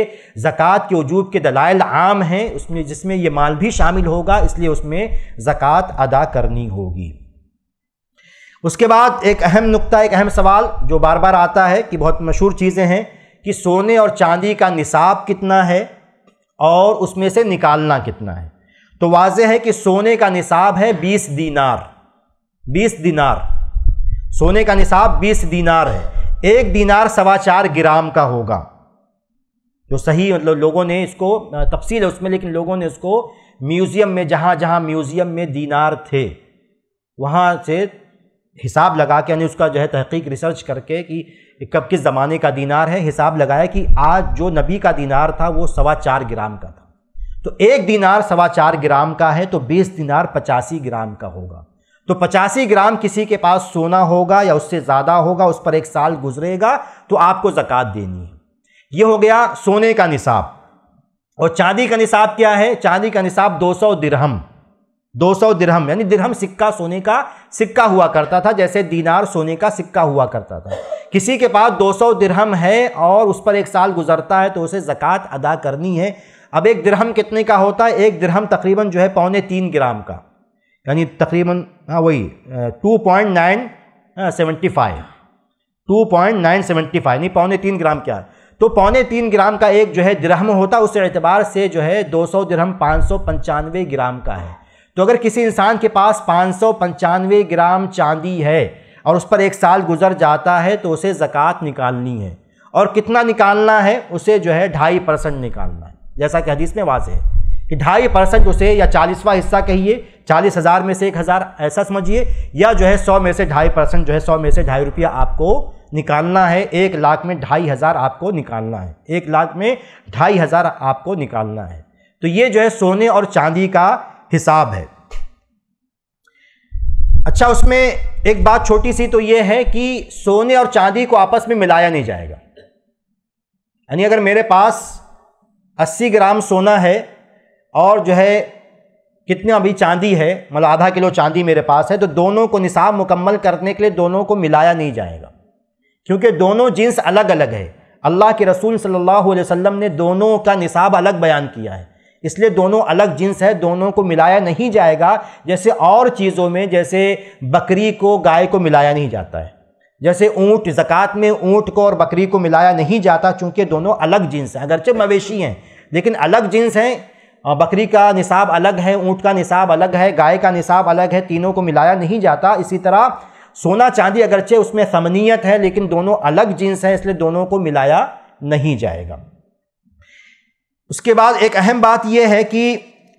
ज़क़़त के वजूब के दलाइल आम हैं उसमें जिसमें ये माल भी शामिल होगा इसलिए उसमें ज़क़़त अदा करनी होगी उसके बाद एक अहम नुक्ता एक अहम सवाल जो बार बार आता है कि बहुत मशहूर चीज़ें हैं कि सोने और चांदी का निसाब कितना है और उसमें से निकालना कितना है तो वाज है कि सोने का निसाब है बीस दीनार बीस दीनार सोने का निसाब बीस दीनार है एक दीनार सवा चार ग्राम का होगा जो सही मतलब लोगों ने इसको तफसील है उसमें लेकिन लोगों ने इसको म्यूज़ियम में जहाँ जहाँ म्यूज़ियम में दीनार थे वहाँ से हिसाब लगा के यानी उसका जो है तहकीक रिसर्च करके कि कब किस ज़माने का दीनार है हिसाब लगाया कि आज जो नबी का दीनार था वो सवा चार ग्राम का था तो एक दीनार सवा चार ग्राम का है तो बीस दीनार पचासी ग्राम का होगा तो पचासी ग्राम किसी के पास सोना होगा या उससे ज़्यादा होगा उस पर एक साल गुजरेगा तो आपको ज़क़़त देनी है ये हो गया सोने का निसाब और चांदी का निसाब क्या है चांदी का निसाब 200 दिरहम 200 दिरहम यानी दिरहम सिक्का सोने का सिक्का हुआ करता था जैसे दीनार सोने का सिक्का हुआ करता था किसी के पास 200 दिरहम है और उस पर एक साल गुजरता है तो उसे ज़क़़त अदा करनी है अब एक दिरहम कितने का होता है एक दिरहम तकरीबन जो है पौने तीन ग्राम का यानी तकरीबन हाँ वही two point nine seventy five two point nine seventy five यानी पौने तीन ग्राम क्या है तो पौने तीन ग्राम का एक जो है दिरहम होता है उस एतबार से जो है दो सौ दिरहम पाँच सौ पंचानवे ग्राम का है तो अगर किसी इंसान के पास पाँच ग्राम चांदी है और उस पर एक साल गुजर जाता है तो उसे ज़क़़त निकालनी है और कितना निकालना है उसे जो है ढाई परसेंट निकालना है जैसा कि हदीस में वाज है कि ढाई परसेंट उसे या चालीसवा हिस्सा कहिए चालीस हज़ार में से एक हज़ार ऐसा समझिए या जो है सौ में से ढाई परसेंट जो है सौ में से ढाई रुपया आपको निकालना है एक लाख में ढाई हज़ार आपको निकालना है एक लाख में ढाई हज़ार आपको निकालना है तो ये जो है सोने और चांदी का हिसाब है अच्छा उसमें एक बात छोटी सी तो ये है कि सोने और चांदी को आपस में मिलाया नहीं जाएगा यानी अगर मेरे पास 80 ग्राम सोना है और जो है कितना अभी चांदी है मतलब आधा किलो चांदी मेरे पास है तो दोनों को निसाब मुकम्मल करने के लिए दोनों को मिलाया नहीं जाएगा क्योंकि दोनों जींस अलग अलग है अल्लाह के रसूल सल्लल्लाहु अलैहि वसल्लम ने दोनों का निसाब अलग बयान किया है इसलिए दोनों अलग जिन्स है दोनों को मिलाया नहीं जाएगा जैसे और चीज़ों में जैसे बकरी को गाय को मिलाया नहीं जाता है जैसे ऊँट ज़क़़त में ऊँट को और बकरी को मिलाया नहीं जाता चूँकि दोनों अलग जिन्स हैं अगरचे मवेशी हैं लेकिन अलग जिन्स हैं बकरी का निसाब अलग है ऊँट का निसाब अलग है गाय का निसाब अलग है तीनों को मिलाया नहीं जाता इसी तरह सोना चांदी अगरचे उसमें समनीयत है लेकिन दोनों अलग जिन्स हैं इसलिए दोनों को मिलाया नहीं जाएगा उसके बाद एक अहम बात यह है कि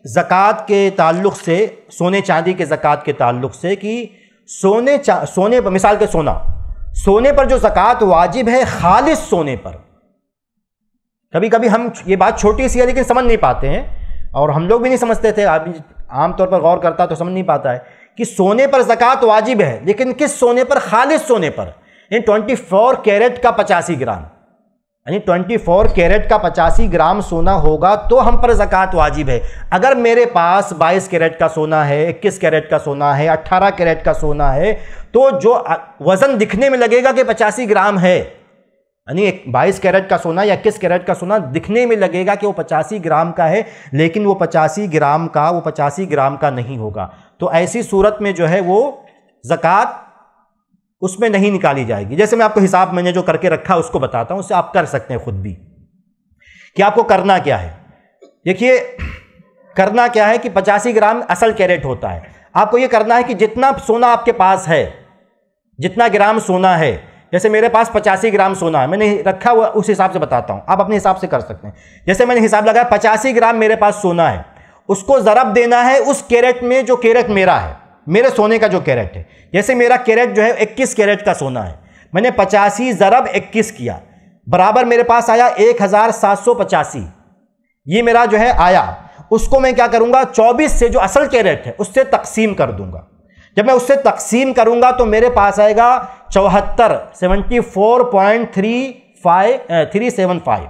ज़क़़त के ताल्लुक़ से सोने चांदी के ज़क़़त के ताल्लुक़ से कि सोने सोने पर मिसाल के सोना सोने पर जो ज़क़़त वाजिब है खालिस सोने पर कभी कभी हम ये बात छोटी सी है लेकिन समझ नहीं पाते हैं और हम लोग भी नहीं समझते थे आमतौर पर गौर करता तो समझ नहीं पाता है कि सोने पर ज़क़ात वाजिब है लेकिन किस सोने पर खालिस सोने पर इन फ़ोर कैरेट का पचासी ग्राम यानी ट्वेंटी फोर कैरेट का पचासी ग्राम सोना होगा तो हम पर ज़क़़त वाजिब है अगर मेरे पास बाईस कैरेट का सोना है इक्कीस कैरेट का सोना है अट्ठारह कैरेट का सोना है तो जो वज़न दिखने में लगेगा कि पचासी ग्राम है यानी बाईस कैरेट का सोना या इक्कीस कैरेट का सोना दिखने में लगेगा कि वो पचासी ग्राम का है लेकिन वो पचासी ग्राम का वो पचासी ग्राम का नहीं होगा तो ऐसी सूरत में जो है वो ज़क़़त उसमें नहीं निकाली जाएगी जैसे मैं आपको हिसाब मैंने जो करके रखा उसको बताता हूँ उससे आप कर सकते हैं खुद भी कि आपको करना क्या है देखिए करना क्या है कि पचासी ग्राम असल कैरेट होता है आपको ये करना है कि जितना सोना आपके पास है जितना ग्राम सोना है जैसे मेरे पास पचासी ग्राम सोना है मैंने रखा हुआ उस हिसाब से बताता हूँ आप अपने हिसाब से कर सकते हैं जैसे मैंने हिसाब लगाया पचासी ग्राम मेरे पास सोना है उसको ज़रब देना है उस कैरेट में जो कैरेट मेरा है मेरे सोने का जो कैरेट है जैसे मेरा कैरेट जो है इक्कीस कैरेट का सोना है मैंने पचासी ज़रब इक्कीस किया बराबर मेरे पास आया एक हज़ार सात सौ पचासी ये मेरा जो है आया उसको मैं क्या करूँगा चौबीस से जो असल कैरेट है उससे तकसीम कर दूँगा जब मैं उससे तकसीम करूँगा तो मेरे पास आएगा चौहत्तर seventy four point three five three seven five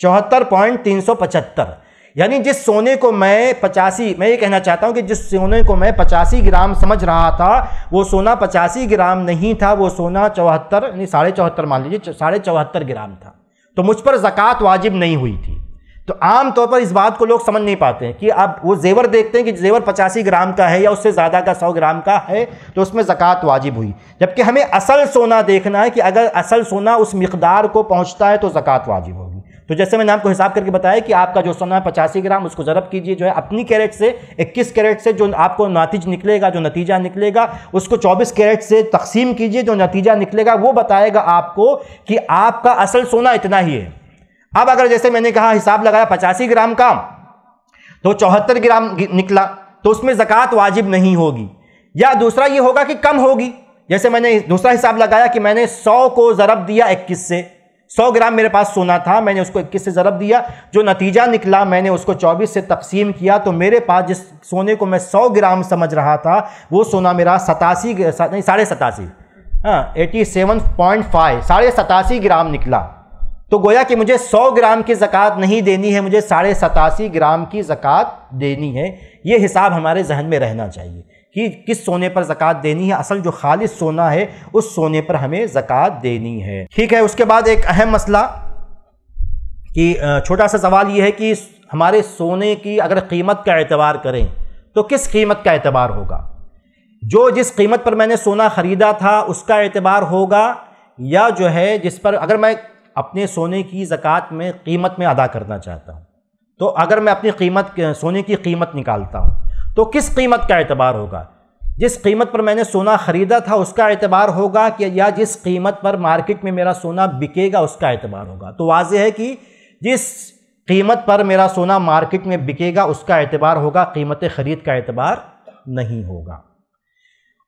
चौहत्तर पॉइंट तीन सौ पचहत्तर यानी जिस सोने को मैं पचासी मैं ये कहना चाहता हूँ कि जिस सोने को मैं पचासी ग्राम समझ रहा था वो सोना पचासी ग्राम नहीं था वो सोना चौहत्तर यानी साढ़े चौहत्तर मान लीजिए साढ़े चौहत्तर ग्राम था तो मुझ पर ज़क़़त वाजिब नहीं हुई थी तो आम तौर पर इस बात को लोग समझ नहीं पाते हैं कि अब वो जेवर देखते हैं कि जेवर पचासी ग्राम का है या उससे ज़्यादा का सौ ग्राम का है तो उसमें ज़क़़त वाजिब हुई जबकि हमें असल सोना देखना है कि अगर असल सोना उस मकदार को पहुँचता है तो ज़क़़त वाजिब होगी तो जैसे मैंने आपको हिसाब करके बताया कि आपका जो सोना है पचासी ग्राम उसको ज़रब कीजिए जो है अपनी कैरेट से इक्कीस कैरेट से जो आपको नातीज निकलेगा जो नतीजा निकलेगा उसको चौबीस कैरेट से तकसीम कीजिए जो नतीजा निकलेगा वो बताएगा आपको कि आपका असल सोना इतना ही है अब अगर जैसे मैंने कहा हिसाब लगाया पचासी ग्राम का तो चौहत्तर ग्राम निकला तो उसमें ज़क़़त वाजिब नहीं होगी या दूसरा ये होगा कि कम होगी जैसे मैंने दूसरा हिसाब लगाया कि मैंने सौ को ज़रब दिया इक्कीस से सौ ग्राम मेरे पास सोना था मैंने उसको इक्कीस से ज़रब दिया जो नतीजा निकला मैंने उसको चौबीस से तकसीम किया तो मेरे पास जिस सोने को मैं सौ ग्राम समझ रहा था वो सोना मेरा सतासी नहीं साढ़े सतासी हाँ एटी सेवन पॉइंट फाइव साढ़े सतासी ग्राम निकला तो गोया कि मुझे सौ ग्राम की ज़क़़त नहीं देनी है मुझे साढ़े सतासी ग्राम की ज़क़़त देनी है ये हिसाब हमारे जहन में रहना चाहिए कि किस सोने पर जक़ात देनी है असल जो खालिश सोना है उस सोने पर हमें ज़क़़त देनी है ठीक है उसके बाद एक अहम मसला कि छोटा सा सवाल ये है कि हमारे सोने की अगर कीमत का एतबार करें तो किस कीमत का एतबार होगा जो जिस कीमत पर मैंने सोना ख़रीदा था उसका एतबार होगा या जो है जिस पर अगर मैं अपने सोने की ज़क़़त में कीमत में अदा करना चाहता हूँ तो अगर मैं अपनी कीमत सोने की कीमत निकालता हूँ तो किस कीमत का एतबार होगा जिस कीमत पर मैंने सोना ख़रीदा था उसका एतबार होगा कि या जिस कीमत पर मार्केट में मेरा सोना बिकेगा उसका एतबार होगा तो वाज है कि जिस कीमत पर मेरा सोना मार्केट में बिकेगा उसका एतबार होगा कीमत ख़रीद का एतबार नहीं होगा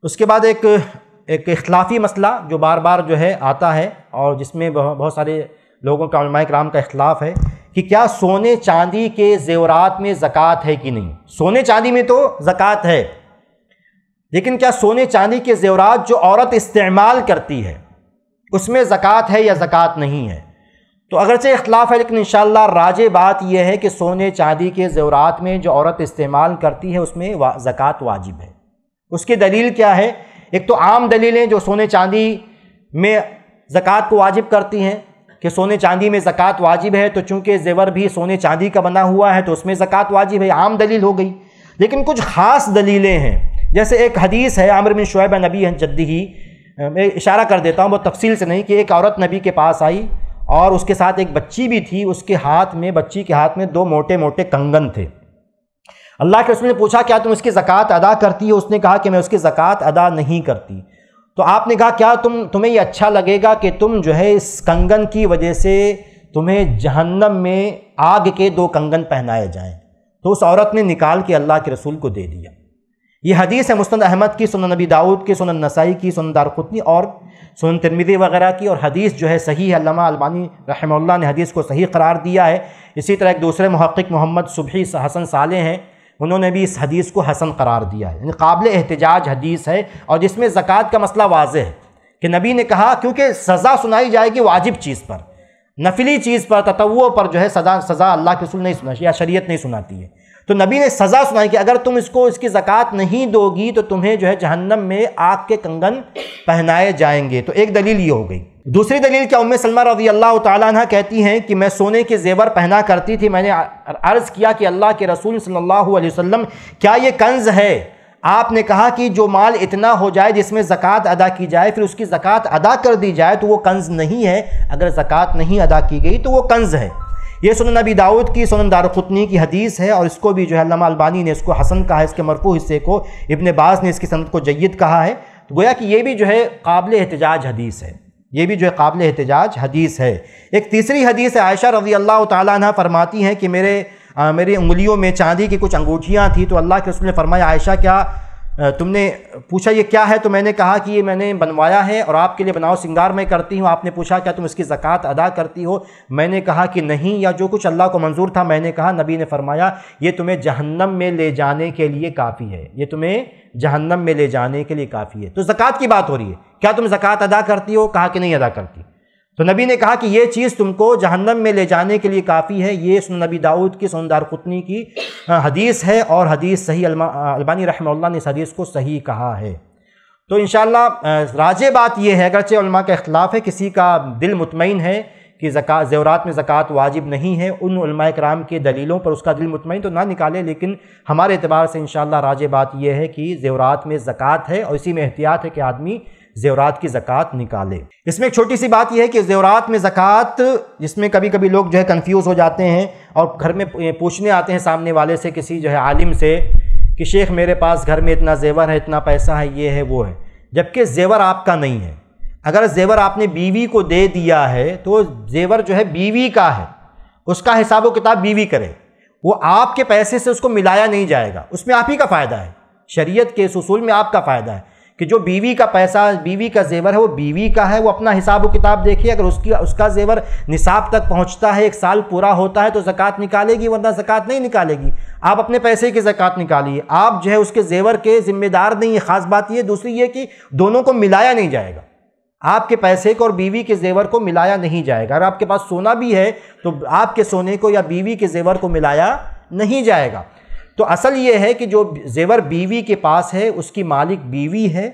उसके बाद एक एक इख्लाफी मसला जो बार बार जो है आता है और जिसमें बहुत सारे लोगों का कराम का अख्तिलाफ़ है कि क्या सोने चांदी के जेवरात में ज़क़़त है कि नहीं सोने चांदी में तो ज़क़़त है लेकिन क्या सोने चांदी के जेवरात जो औरत इस्तेमाल करती है उसमें ज़क़़त है या ज़क़़त नहीं है तो अगरचे इख्लाफ है लेकिन इन राजे बात यह है कि सोने चांदी के जेवरात में जो औरत इस्तेमाल करती है उसमें वा, ज़क़़त वाजिब है उसकी दलील क्या है एक तो आम दलीलें जो सोने चांदी में ज़क़़त को वाजिब करती हैं कि सोने चांदी में ज़क़़त वाजिब है तो चूंकि जेवर भी सोने चांदी का बना हुआ है तो उसमें ज़क़़त वाजिब है आम दलील हो गई लेकिन कुछ ख़ास दलीलें हैं जैसे एक हदीस है आमिर बिन शुएब नबी जद्दी ही मैं इशारा कर देता हूँ बहुत तफसील से नहीं कि एक औरत नबी के पास आई और उसके साथ एक बच्ची भी थी उसके हाथ में बच्ची के हाथ में दो मोटे मोटे कंगन थे अल्लाह के रसूल ने पूछा क्या तुम उसकी ज़क़़त अदा करती हो उसने कहा कि मैं उसकी ज़क़़त अदा नहीं करती तो आपने कहा क्या तुम तुम्हें ये अच्छा लगेगा कि तुम जो है इस कंगन की वजह से तुम्हें जहन्नम में आग के दो कंगन पहनाए जाएं तो उस औरत ने निकाल के अल्लाह के रसूल को दे दिया ये हदीस है मुस्ंद अहमद की सुन नबी दाऊद की सुन नसाई की सुन दारकुतनी और सुन तिरमिदी वगैरह की और हदीस जो है सही है अल्लामा अलबानी रहमल्ला ने हदीस को सही करार दिया है इसी तरह एक दूसरे महक़ मोहम्मद सुबही हसन साले हैं उन्होंने भी इस हदीस को हसन करार दिया है यानी काबिल एहतजाज हदीस है और जिसमें ज़क़़त का मसला वाज है कि नबी ने कहा क्योंकि सज़ा सुनाई जाएगी वाजिब चीज़ पर नफली चीज़ पर तत्व पर जो है सज़ा सज़ा अल्लाह के रसूल नहीं सुना या शरीयत नहीं सुनाती है तो नबी ने सज़ा सुनाई कि अगर तुम इसको इसकी ज़क़़त नहीं दोगी तो तुम्हें जो है जहन्नम में आग के कंगन पहनाए जाएंगे तो एक दलील ये हो गई दूसरी दलील क्या उम्म सलमा रजी अल्लाह तह कहती हैं कि मैं सोने के जेवर पहना करती थी मैंने अर्ज़ किया कि अल्लाह के रसूल सल्लल्लाहु वसम क्या ये कंज है आपने कहा कि जो माल इतना हो जाए जिसमें ज़क़़त अदा की जाए फिर उसकी ज़क़़त अदा कर दी जाए तो वो कंज नहीं है अगर ज़क़़त नहीं अदा की गई तो वो कंज है ये सुन नबी दाऊद की सुन दारकुतनी की हदीस है और इसको भी जो है अलबानी ने इसको हसन कहा है इसके मरफू हिस्से को इबन बाज़ ने इसकी सनत को जयद कहा है तो गोया कि यह भी जो है काबिल एहतजाज हदीस है ये भी जो है काबिल एहतजाज हदीस है एक तीसरी हदीस है आयशा रजी अल्लाह तह फरमाती हैं कि मेरे आ, मेरी उंगलियों में चांदी की कुछ अंगूठियाँ थी तो अल्लाह के उसने फरमाया आयशा क्या तुमने पूछा ये क्या है तो मैंने कहा कि ये मैंने बनवाया है और आपके लिए बनाओ सिंगार मैं करती हूँ आपने पूछा क्या तुम इसकी ज़क़़त अदा करती हो मैंने कहा कि नहीं या जो कुछ अल्लाह को मंजूर था मैंने कहा नबी ने फरमाया ये तुम्हें जहन्नम में ले जाने के लिए काफ़ी है ये तुम्हें जहन्नम में ले जाने के लिए काफ़ी है तो ज़क़़त की बात हो रही है क्या तुम ज़क़़त अदा करती हो कहा कि नहीं अदा करती तो नबी ने कहा कि यह चीज़ तुमको जहन्नम में ले जाने के लिए काफ़ी है ये नबी दाऊद की सुनदार कुतनी की हदीस है और हदीस सही अलबानी रहमल्ला ने इस हदीस को सही कहा है तो इन राज बात यह है अगरचे उलमा का अख्तिलाफ है किसी का दिल मुतमिन है कि जक़ा जेवरात में ज़क़़त वाजिब नहीं है उन कराम के दलीलों पर उसका दिल मुतमिन तो ना निकाले लेकिन हमारे अतबार से इन राज बात यह है कि जेवरात में ज़क़ात है और इसी में एहतियात है कि आदमी जेवरात की ज़क़़त निकाले इसमें एक छोटी सी बात यह है कि जेवरात में ज़क़़त जिसमें कभी कभी लोग जो है कन्फ्यूज़ हो जाते हैं और घर में पूछने आते हैं सामने वाले से किसी जो है आलिम से कि शेख मेरे पास घर में इतना जेवर है इतना पैसा है ये है वो है जबकि जेवर आपका नहीं है अगर जेवर आपने बीवी को दे दिया है तो जेवर जो है बीवी का है उसका हिसाब व किताब बीवी करे वो आपके पैसे से उसको मिलाया नहीं जाएगा उसमें आप ही का फ़ायदा है शरीयत के इस उसूल में आपका फ़ायदा है कि जो बीवी का पैसा बीवी का जेवर है वो बीवी का है वो अपना हिसाब व किताब देखिए अगर उसकी उसका जेवर निसाब तक पहुँचता है एक साल पूरा होता है तो ज़क़़त निकालेगी वरना ज़क़़त नहीं निकालेगी आप अपने पैसे की ज़क़़त निकालिए आप जो है उसके जेवर के ज़िम्मेदार नहीं है ख़ास बात यह दूसरी ये कि दोनों को मिलाया नहीं जाएगा आपके पैसे को और बीवी के जेवर को मिलाया नहीं जाएगा अगर आपके पास सोना भी है तो आपके सोने को या बीवी के जेवर को मिलाया नहीं जाएगा तो असल ये है कि जो जेवर बीवी के पास है उसकी मालिक बीवी है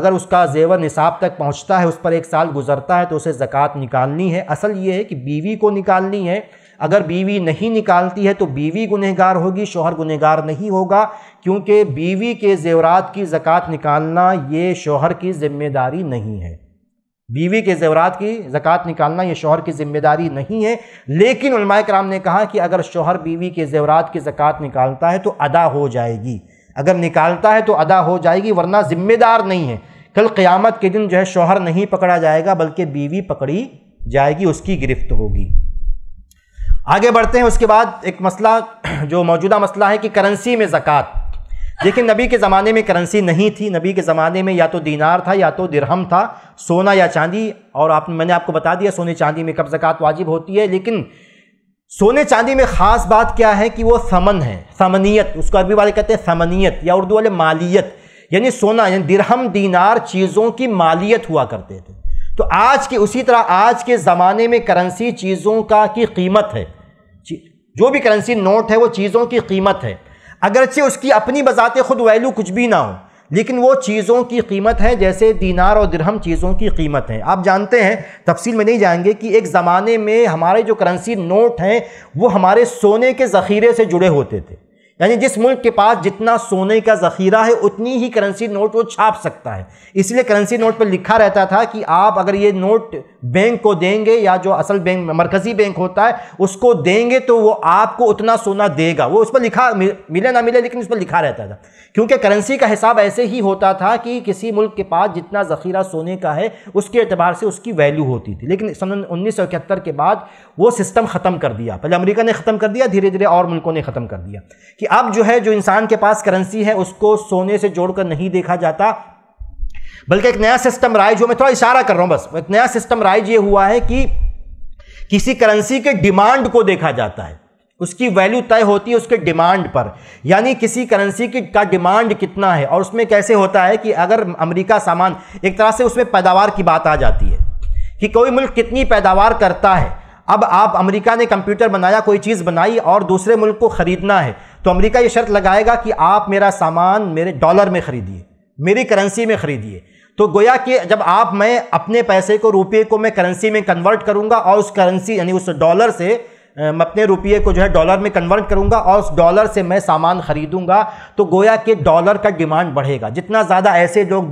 अगर उसका जेवर निसाब तक पहुंचता है उस पर एक साल गुजरता है तो उसे ज़क़़त निकालनी है असल ये है कि बीवी को निकालनी है अगर बीवी नहीं निकालती है तो बीवी गुनहगार होगी शोहर गुनहगार नहीं होगा क्योंकि बीवी के जेवरात की ज़क़़त निकालना ये शोहर की ज़िम्मेदारी नहीं है बीवी के जेवरात की ज़क़़त निकालना ये शोहर की ज़िम्मेदारी नहीं है लेकिन कराम ने कहा कि अगर शोहर बीवी के जेवरात की ज़क़़त निकालता है तो अदा हो जाएगी अगर निकालता है तो अदा हो जाएगी वरना ज़िम्मेदार नहीं है कल क़्यामत के दिन जो है शोहर नहीं पकड़ा जाएगा बल्कि बीवी पकड़ी जाएगी उसकी गिरफ्त होगी आगे बढ़ते हैं उसके बाद एक मसला जो मौजूदा मसला है कि करेंसी में ज़क़़त लेकिन नबी के ज़माने में करेंसी नहीं थी नबी के ज़माने में या तो दीनार था या तो दिरहम था सोना या चांदी और आप मैंने आपको बता दिया सोने चांदी में कब जक़ात वाजिब होती है लेकिन सोने चांदी में ख़ास बात क्या है कि वो समन है समनीत उसको अरबी वाले कहते हैं समनीत या उर्दू वाले मालियत यानी सोना यानी दिरहम दीनार चीज़ों की मालियत हुआ करते थे तो आज के उसी तरह आज के ज़माने में करेंसी चीज़ों का की कीमत है जो भी करेंसी नोट है वो चीज़ों की कीमत है अगरचे उसकी अपनी बजात खुद वैल्यू कुछ भी ना हो लेकिन वो चीज़ों की कीमत है जैसे दीनार और दिरहम चीज़ों की कीमत है आप जानते हैं तफसील में नहीं जाएंगे कि एक ज़माने में हमारे जो करेंसी नोट हैं वो हमारे सोने के ज़ख़ीरे से जुड़े होते थे यानी जिस मुल्क के पास जितना सोने का ज़खीरा है उतनी ही करेंसी नोट वो छाप सकता है इसलिए करेंसी नोट पर लिखा रहता था कि आप अगर ये नोट बैंक को देंगे या जो असल बैंक मरकज़ी बैंक होता है उसको देंगे तो वो आपको उतना सोना देगा वो उस पर लिखा मिले ना मिले लेकिन उस पर लिखा रहता था क्योंकि करेंसी का हिसाब ऐसे ही होता था कि किसी मुल्क के पास जितना ज़खीरा सोने का है उसके अतबार से उसकी वैल्यू होती थी लेकिन सन उन्नीस के बाद वो सिस्टम ख़त्म कर दिया पहले अमरीका ने ख़त्म कर दिया धीरे धीरे और मुल्कों ने ख़त्म कर दिया कि अब जो है जो इंसान के पास करेंसी है उसको सोने से जोड़कर नहीं देखा जाता बल्कि एक नया सिस्टम राइज हो मैं थोड़ा इशारा कर रहा हूं बस एक नया सिस्टम राइज ये हुआ है कि किसी करेंसी के डिमांड को देखा जाता है उसकी वैल्यू तय होती है उसके डिमांड पर यानी किसी करेंसी की का डिमांड कितना है और उसमें कैसे होता है कि अगर अमेरिका सामान एक तरह से उसमें पैदावार की बात आ जाती है कि कोई मुल्क कितनी पैदावार करता है अब आप अमेरिका ने कंप्यूटर बनाया कोई चीज़ बनाई और दूसरे मुल्क को ख़रीदना है तो अमेरिका ये शर्त लगाएगा कि आप मेरा सामान मेरे डॉलर में ख़रीदिए मेरी करेंसी में ख़रीदिए तो गोया कि जब आप मैं अपने पैसे को रुपये को मैं करेंसी में कन्वर्ट करूँगा और उस करेंसी यानी उस डॉलर से मैं अपने रुपये को जो है डॉलर में कन्वर्ट करूंगा और उस डॉलर से मैं सामान खरीदूंगा तो गोया कि डॉलर का डिमांड बढ़ेगा जितना ज़्यादा ऐसे लोग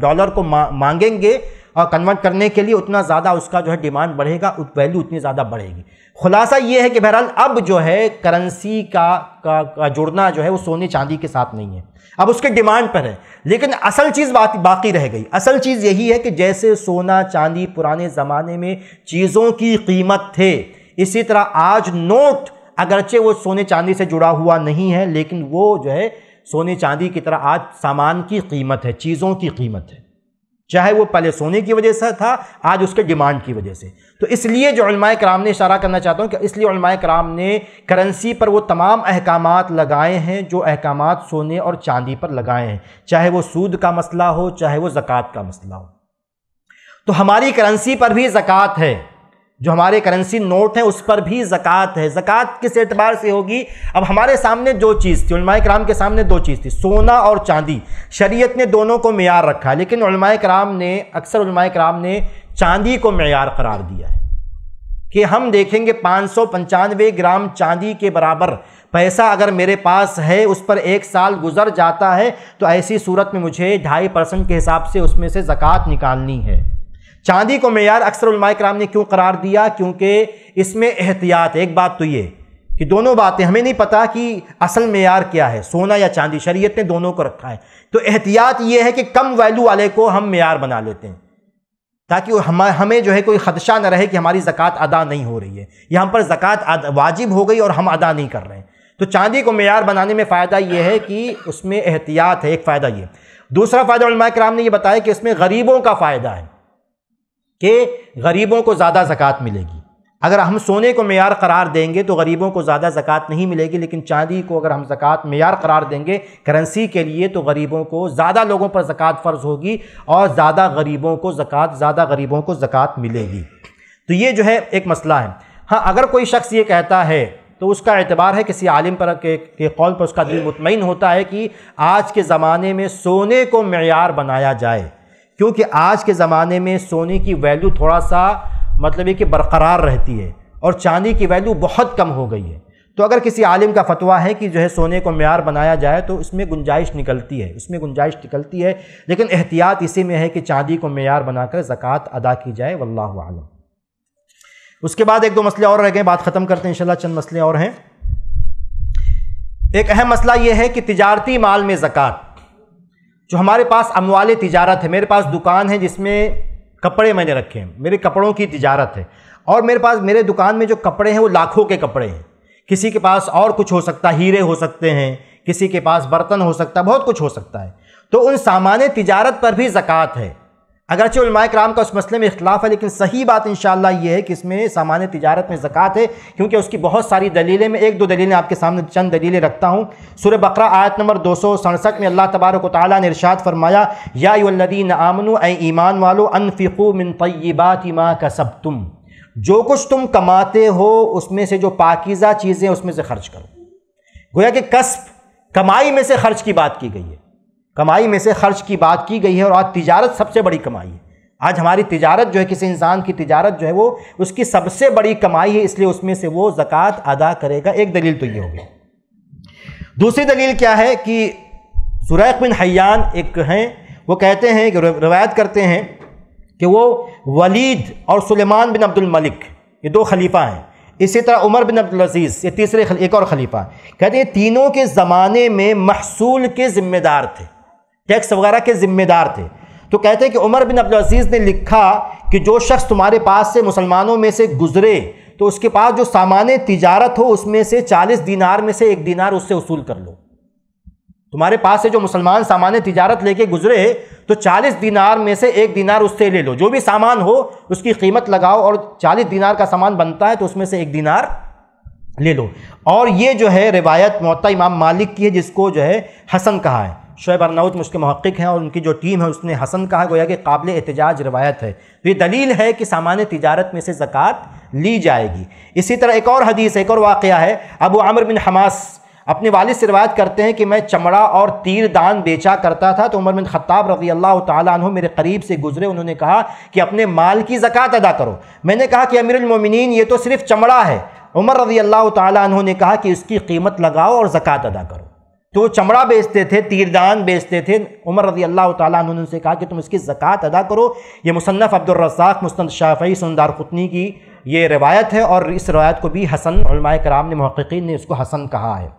डॉलर को मा, मांगेंगे और कन्वर्ट करने के लिए उतना ज़्यादा उसका जो है डिमांड बढ़ेगा वैल्यू उतनी ज़्यादा बढ़ेगी खुलासा ये है कि बहरहाल अब जो है करेंसी का, का, का जुड़ना जो है वो सोने चांदी के साथ नहीं है अब उसके डिमांड पर है लेकिन असल चीज़ बाकी बाकी रह गई असल चीज़ यही है कि जैसे सोना चांदी पुराने ज़माने में चीज़ों की कीमत थे इसी तरह आज नोट अगरचे वो सोने चांदी से जुड़ा हुआ नहीं है लेकिन वो जो है सोने चांदी की तरह आज सामान की कीमत है चीज़ों की कीमत है चाहे वो पहले सोने की वजह से था आज उसके डिमांड की वजह से तो इसलिए जो अलमाय कराम ने इशारा करना चाहता हूँ कि इसलिए कराम ने करेंसी पर वो तमाम अहकाम लगाए हैं जो अहकाम सोने और चांदी पर लगाए हैं चाहे वो सूद का मसला हो चाहे वो ज़क़़त का मसला हो तो हमारी करेंसी पर भी ज़क़़त है जो हमारे करेंसी नोट है उस पर भी ज़क़़त है ज़क़़त किस एतबार से होगी अब हमारे सामने जो चीज़ थी उलमाए कराम के सामने दो चीज़ थी सोना और चांदी शरीयत ने दोनों को मैार रखा है लेकिन उलमाए कराम ने अक्सर उलमाए कराम ने चांदी को मैार करार दिया है कि हम देखेंगे पाँच ग्राम चांदी के बराबर पैसा अगर मेरे पास है उस पर एक साल गुजर जाता है तो ऐसी सूरत में मुझे ढाई परसेंट के हिसाब से उसमें से ज़क़़त निकालनी है चांदी को मैार अक्सर कराम ने क्यों करार दिया क्योंकि इसमें एहतियात है एक बात तो ये कि दोनों बातें हमें नहीं पता कि असल मैार क्या है सोना या चांदी शरीयत ने दोनों को रखा है तो एहतियात ये है कि कम वैल्यू वाले को हम मैार बना लेते हैं ताकि हम हमें जो है कोई खदशा ना रहे कि हमारी ज़क़़त अदा नहीं हो रही है यहाँ पर ज़क़़त वाजिब हो गई और हम अदा नहीं कर रहे हैं तो चांदी को मैार बनाने में फ़ायदा यह है कि उसमें एहतियात है एक फ़ायदा ये दूसरा फ़ायदा कराम ने यह बताया कि इसमें गरीबों का फ़ायदा है कि गरीबों को ज़्यादा ज़क़़त मिलेगी अगर हम सोने को मैार करार देंगे तो गरीबों को ज़्यादा ज़क़़त नहीं मिलेगी लेकिन चांदी को अगर हम ज़क़़त मैार करार देंगे करेंसी के लिए तो गरीबों को ज़्यादा लोगों पर ज़क़़त फ़र्ज़ होगी और ज़्यादा गरीबों को ज़क़़त ज़्यादा गरीबों को ज़क़़त मिलेगी तो ये जो है एक मसला है हाँ अगर कोई शख्स ये कहता है तो उसका एतबार है किसी आलिम पर के, के कौल पर उसका दिल मुतमिन होता है कि आज के ज़माने में सोने को मैार बनाया जाए क्योंकि आज के ज़माने में सोने की वैल्यू थोड़ा सा मतलब ये कि बरकरार रहती है और चांदी की वैल्यू बहुत कम हो गई है तो अगर किसी आलिम का फतवा है कि जो है सोने को मैार बनाया जाए तो उसमें गुंजाइश निकलती है उसमें गुंजाइश निकलती है लेकिन एहतियात इसी में है कि चांदी को मैार बनाकर ज़क़़त अदा की जाए वल्लाह आलम उसके बाद एक दो मसले और रह गए बात ख़त्म करते हैं इंशाल्लाह चंद मसले और हैं एक अहम मसला ये है कि तिजारती माल में ज़क़़त जो हमारे पास अमवाल तजारत है मेरे पास दुकान है जिसमें कपड़े मैंने रखे हैं मेरे कपड़ों की तजारत है और मेरे पास मेरे दुकान में जो कपड़े हैं वो लाखों के कपड़े हैं किसी के पास और कुछ हो सकता है हीरे हो सकते हैं किसी के पास बर्तन हो सकता है बहुत कुछ हो सकता है तो उन सामान्य तजारत पर भी ज़क़़त है अगरचे उलमाए कराम का उस मसले में इख्लाफ है लेकिन सही बात इन ये है कि इसमें सामान्य तजारत में ज़क़ात है क्योंकि उसकी बहुत सारी दलीलें मैं एक दो दलीलें आपके सामने चंद दलीलें रखता हूँ सुर बकरा आयत नंबर दो सौ सड़सठ में अल्लाह तबारक ताली ने इरशाद फरमाया यादीन आमनु ए ईमान वालो अनफ़िकू मिन तय्यबात माँ का सब तुम जो कुछ तुम कमाते हो उसमें से जो पाकिज़ा चीज़ें उसमें से खर्च करो गोया कि कस्ब कमाई में से खर्च की बात की गई है कमाई में से खर्च की बात की गई है और आज तिजारत सबसे बड़ी कमाई है आज हमारी तिजारत जो है किसी इंसान की तिजारत जो है वो उसकी सबसे बड़ी कमाई है इसलिए उसमें से वो ज़क़़त अदा करेगा एक दलील तो ये होगी दूसरी दलील क्या है कि सुरैक बिन हयान एक हैं वो कहते हैं कि रवायत करते हैं कि वो वलीद और सुलेमान बिन अब्दुल मलिक ये दो खलीफा हैं इसी तरह उमर बिन अब्दुलजीज़ ये तीसरे एक और खलीफा कहते हैं तीनों के ज़माने में महसूल के ज़िम्मेदार थे टैक्स वगैरह के जिम्मेदार थे तो कहते हैं कि उमर बिन अब्दुलज़ीज़ ने लिखा कि जो शख्स तुम्हारे पास से मुसलमानों में से गुजरे तो उसके पास जो सामान तिजारत हो उसमें से चालीस दिनार में से एक दिनार उससे वसूल कर लो तुम्हारे पास से जो मुसलमान सामान तिजारत लेके गुजरे तो 40 दिनार में से एक दिनार उससे ले लो जो भी सामान हो उसकी कीमत लगाओ और 40 दिनार का सामान बनता है तो उसमें से एक दिनार ले लो और ये जो है रिवायत मोता इमाम मालिक की है जिसको जो है हसन कहा है शुएब अरनाउत मुश्किल महक्क हैं और उनकी जो टीम है उसने हसन कहा गोया कि काबिल एहतजाज रवायत है तो ये दलील है कि सामान्य तिजारत में से ज़क़़त ली जाएगी इसी तरह एक और हदीस एक और वाक़ है अबू आमिर बिन हमास अपने वालिद से रवायत करते हैं कि मैं चमड़ा और तीर दान बेचा करता था तो उमर बिन खत्ताब रजी अल्लाह तु मेरे करीब से गुजरे उन्होंने कहा कि अपने माल की ज़क़़त अदा करो मैंने कहा कि अमीरमिन ये तो सिर्फ चमड़ा है उमर रजी अल्लाह तु ने कहा कि इसकी कीमत लगाओ और ज़क़़त अदा करो तो चमड़ा बेचते थे तीरदान बेचते थे उमर रजी अल्लाह तु ने उनसे कहा कि तुम इसकी ज़क़़त अदा करो ये मुसनफ़ अब्दुलरसाक मुस्त शाफ़ी सुनदार खुतनी की ये रवायत है और इस रवायत को भी हसन कराम ने महक़िन ने इसको हसन कहा है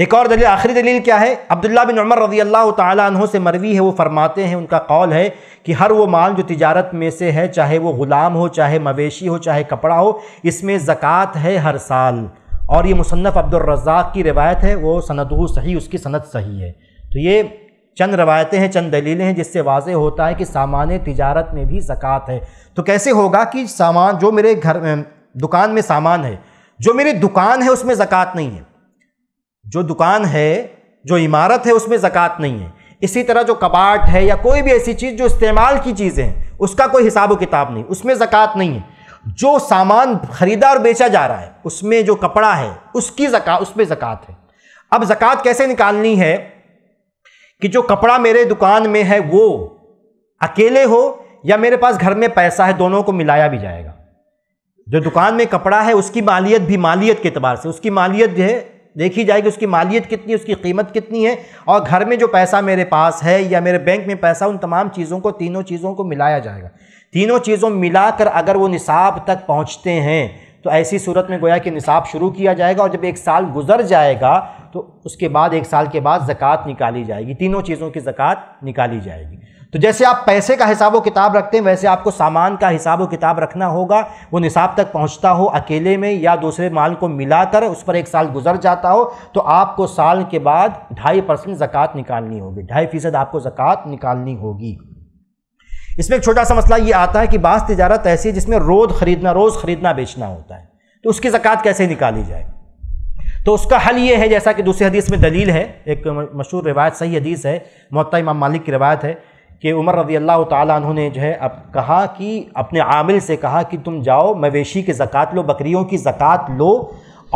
एक और दलील आखिरी दलील क्या है अब्दुल्ला बिन उमर रजी अल्लाह तहों से मरवी है वो फरमाते हैं उनका कौल है कि हर वो माल जो तिजारत में से है चाहे वो ग़ुलाम हो चाहे मवेशी हो चाहे कपड़ा हो इसमें ज़क़़त है हर साल और ये मुसनफ़ अब्दुलरज़ाक की रवायत है वो सनदू सही उसकी सनत सही है तो ये चंद रवायतें हैं चंद दलीलें हैं जिससे वाज होता है कि सामान्य तजारत में भी ज़क़़त है तो कैसे होगा कि सामान जो मेरे घर दुकान में सामान है जो मेरी दुकान है उसमें ज़क़़त नहीं है जो दुकान है जो इमारत है उसमें ज़क़़त नहीं है इसी तरह जो कबाट है या कोई भी ऐसी चीज़ जो इस्तेमाल की चीज़ें हैं उसका कोई हिसाब किताब नहीं उसमें ज़क़़त नहीं है जो सामान खरीदा और बेचा जा रहा है उसमें जो कपड़ा है उसकी जक़ात उसमें जक़ात है अब जक़ात कैसे निकालनी है कि जो कपड़ा मेरे दुकान में है वो अकेले हो या मेरे पास घर में पैसा है दोनों को मिलाया भी जाएगा जो दुकान में कपड़ा है उसकी मालियत भी मालियत के अतबार से उसकी मालियत जो है देखी जाएगी उसकी मालियत कितनी उसकी कीमत कितनी है और घर में जो पैसा मेरे पास है या मेरे बैंक में पैसा उन तमाम चीज़ों को तीनों चीज़ों को मिलाया जाएगा तीनों चीज़ों मिलाकर अगर वो निसाब तक पहुँचते हैं तो ऐसी सूरत में गोया कि निसाब शुरू किया जाएगा और जब एक साल गुजर जाएगा तो उसके बाद एक साल के बाद ज़क़़त निकाली जाएगी तीनों चीज़ों की ज़क़़त निकाली जाएगी तो जैसे आप पैसे का हिसाब व किताब रखते हैं वैसे आपको सामान का हिसाब व किताब रखना होगा वो निसाब तक पहुंचता हो अकेले में या दूसरे माल को मिलाकर उस पर एक साल गुजर जाता हो तो आपको साल के बाद ढाई परसेंट ज़क़़त निकालनी होगी ढाई फ़ीसद आपको ज़क़़त निकालनी होगी इसमें एक छोटा सा मसला ये आता है कि बास तजारत ऐसी है जिसमें रोज़ ख़रीदना रोज़ ख़रीदना बेचना होता है तो उसकी ज़क़़त कैसे निकाली जाए तो उसका हल ये है जैसा कि दूसरी हदीस में दलील है एक मशहूर रिवायत सही हदीस है मत इमाम मालिक की रिवायत है कि उमर रजी अल्लाह तु ने जो है अब कहा कि अपने आमिल से कहा कि तुम जाओ मवेशी की ज़क़़त लो बकरियों की ज़क़़त लो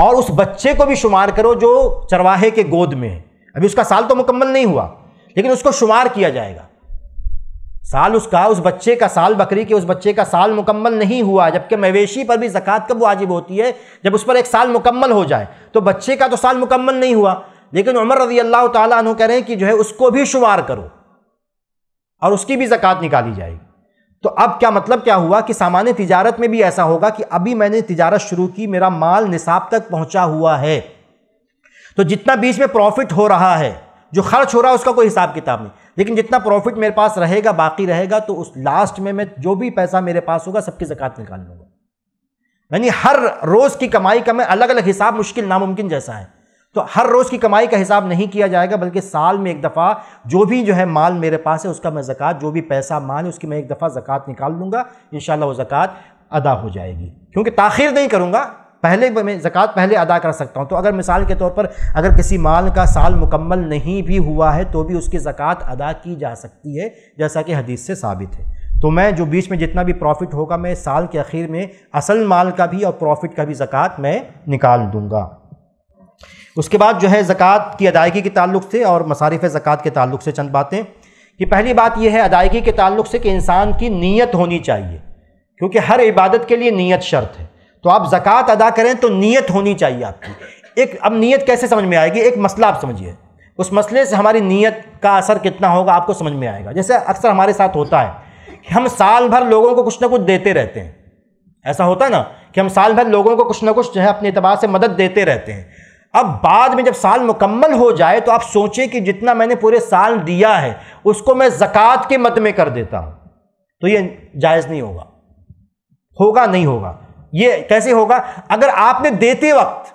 और उस बच्चे को भी शुमार करो जो चरवाहे के गोद में है अभी उसका साल तो मुकम्मल नहीं हुआ लेकिन उसको शुमार किया जाएगा साल उसका उस बच्चे का साल बकरी के उस बच्चे का साल मुकम्मल नहीं हुआ जबकि मवेशी पर भी जक़ात कब वाजिब होती है जब उस पर एक साल मुकम्मल हो जाए तो बच्चे का तो साल मुकम्मल नहीं हुआ लेकिन उमर रजी अल्लाह तु कह रहे हैं कि जो है उसको भी शुमार करो और उसकी भी जक़ात निकाली जाएगी तो अब क्या मतलब क्या हुआ कि सामान्य तिजारत में भी ऐसा होगा कि अभी मैंने तिजारत शुरू की मेरा माल निसाब तक पहुँचा हुआ है तो जितना बीच में प्रॉफिट हो रहा है जो खर्च हो रहा है उसका कोई हिसाब किताब नहीं लेकिन जितना प्रॉफिट मेरे पास रहेगा बाकी रहेगा तो उस लास्ट में मैं जो भी पैसा मेरे पास होगा सबकी ज़क़ात निकाल लूँगा यानी हर रोज़ की कमाई का मैं अलग अलग हिसाब मुश्किल नामुमकिन जैसा है तो हर रोज़ की कमाई का हिसाब नहीं किया जाएगा बल्कि साल में एक दफ़ा जो भी जो है माल मेरे पास है उसका मैं ज़क़़त जो भी पैसा माल है उसकी मैं एक दफ़ा ज़क़़त निकाल लूँगा इन वो ज़क़़त अदा हो जाएगी क्योंकि ताखिर नहीं करूँगा पहले मैं ज़क़़त पहले अदा कर सकता हूँ तो अगर मिसाल के तौर पर अगर किसी माल का साल मुकम्मल नहीं भी हुआ है तो भी उसकी ज़क़़त अदा की जा सकती है जैसा कि हदीस से साबित है तो मैं जो बीच में जितना भी प्रॉफिट होगा मैं साल के आखिर में असल माल का भी और प्रॉफिट का भी ज़क़़त मैं निकाल दूँगा उसके बाद जो है ज़क़़त की अदायगी के ताल्लुक से और मसारिफ ज़क़़त के ताल्लुक से चंद बातें कि पहली बात यह है अदायगी के ताल्लुक से कि इंसान की नीयत होनी चाहिए क्योंकि हर इबादत के लिए नीयत शर्त है तो आप ज़क़़त अदा करें तो नीयत होनी चाहिए आपकी एक अब नीयत कैसे समझ में आएगी एक मसला आप समझिए उस मसले से हमारी नीयत का असर कितना होगा आपको समझ में आएगा जैसे अक्सर हमारे साथ होता है कि हम साल भर लोगों को कुछ ना कुछ देते रहते हैं ऐसा होता है ना कि हम साल भर लोगों को कुछ ना कुछ जो है अपने अतबार से मदद देते रहते हैं अब बाद में जब साल मुकम्मल हो जाए तो आप सोचें कि जितना मैंने पूरे साल दिया है उसको मैं ज़क़़त के मत में कर देता हूँ तो ये जायज़ नहीं होगा होगा नहीं होगा ये कैसे होगा अगर आपने देते वक्त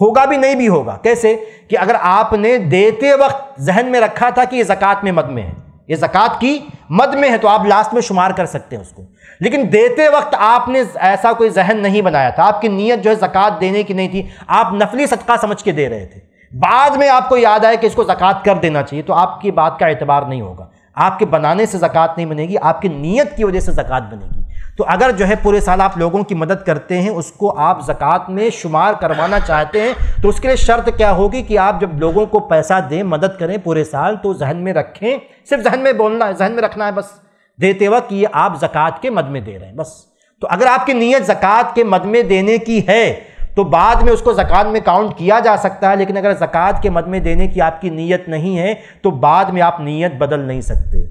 होगा भी नहीं भी होगा कैसे कि अगर आपने देते वक्त जहन में रखा था कि ये जक़ात में मद में है ये जक़ात की मद में है तो आप लास्ट में शुमार कर सकते हैं उसको लेकिन देते वक्त आपने ऐसा कोई जहन नहीं बनाया था आपकी नीयत जो है जक़ात देने की नहीं थी आप नफली सदका समझ के दे रहे थे बाद में आपको याद आया कि इसको जक़ात कर देना चाहिए तो आपकी बात का एतबार नहीं होगा आपके बनाने से जक़ात नहीं बनेगी आपकी नीयत की वजह से ज़क़़त बनेगी तो अगर जो है पूरे साल आप लोगों की मदद करते हैं उसको आप ज़क़़त में शुमार करवाना चाहते हैं तो उसके लिए शर्त क्या होगी कि आप जब लोगों को पैसा दें मदद करें पूरे साल तो जहन में रखें सिर्फ जहन में बोलना है जहन में रखना है बस देते वक्त ये आप ज़क़़त के मद में दे रहे हैं बस तो अगर आपकी नीयत ज़क़़त के मद में देने की है तो बाद में उसको ज़क़़त में काउंट किया जा सकता है लेकिन अगर ज़क़़त के मद में देने की आपकी नीयत नहीं है तो बाद में आप नीयत बदल नहीं सकते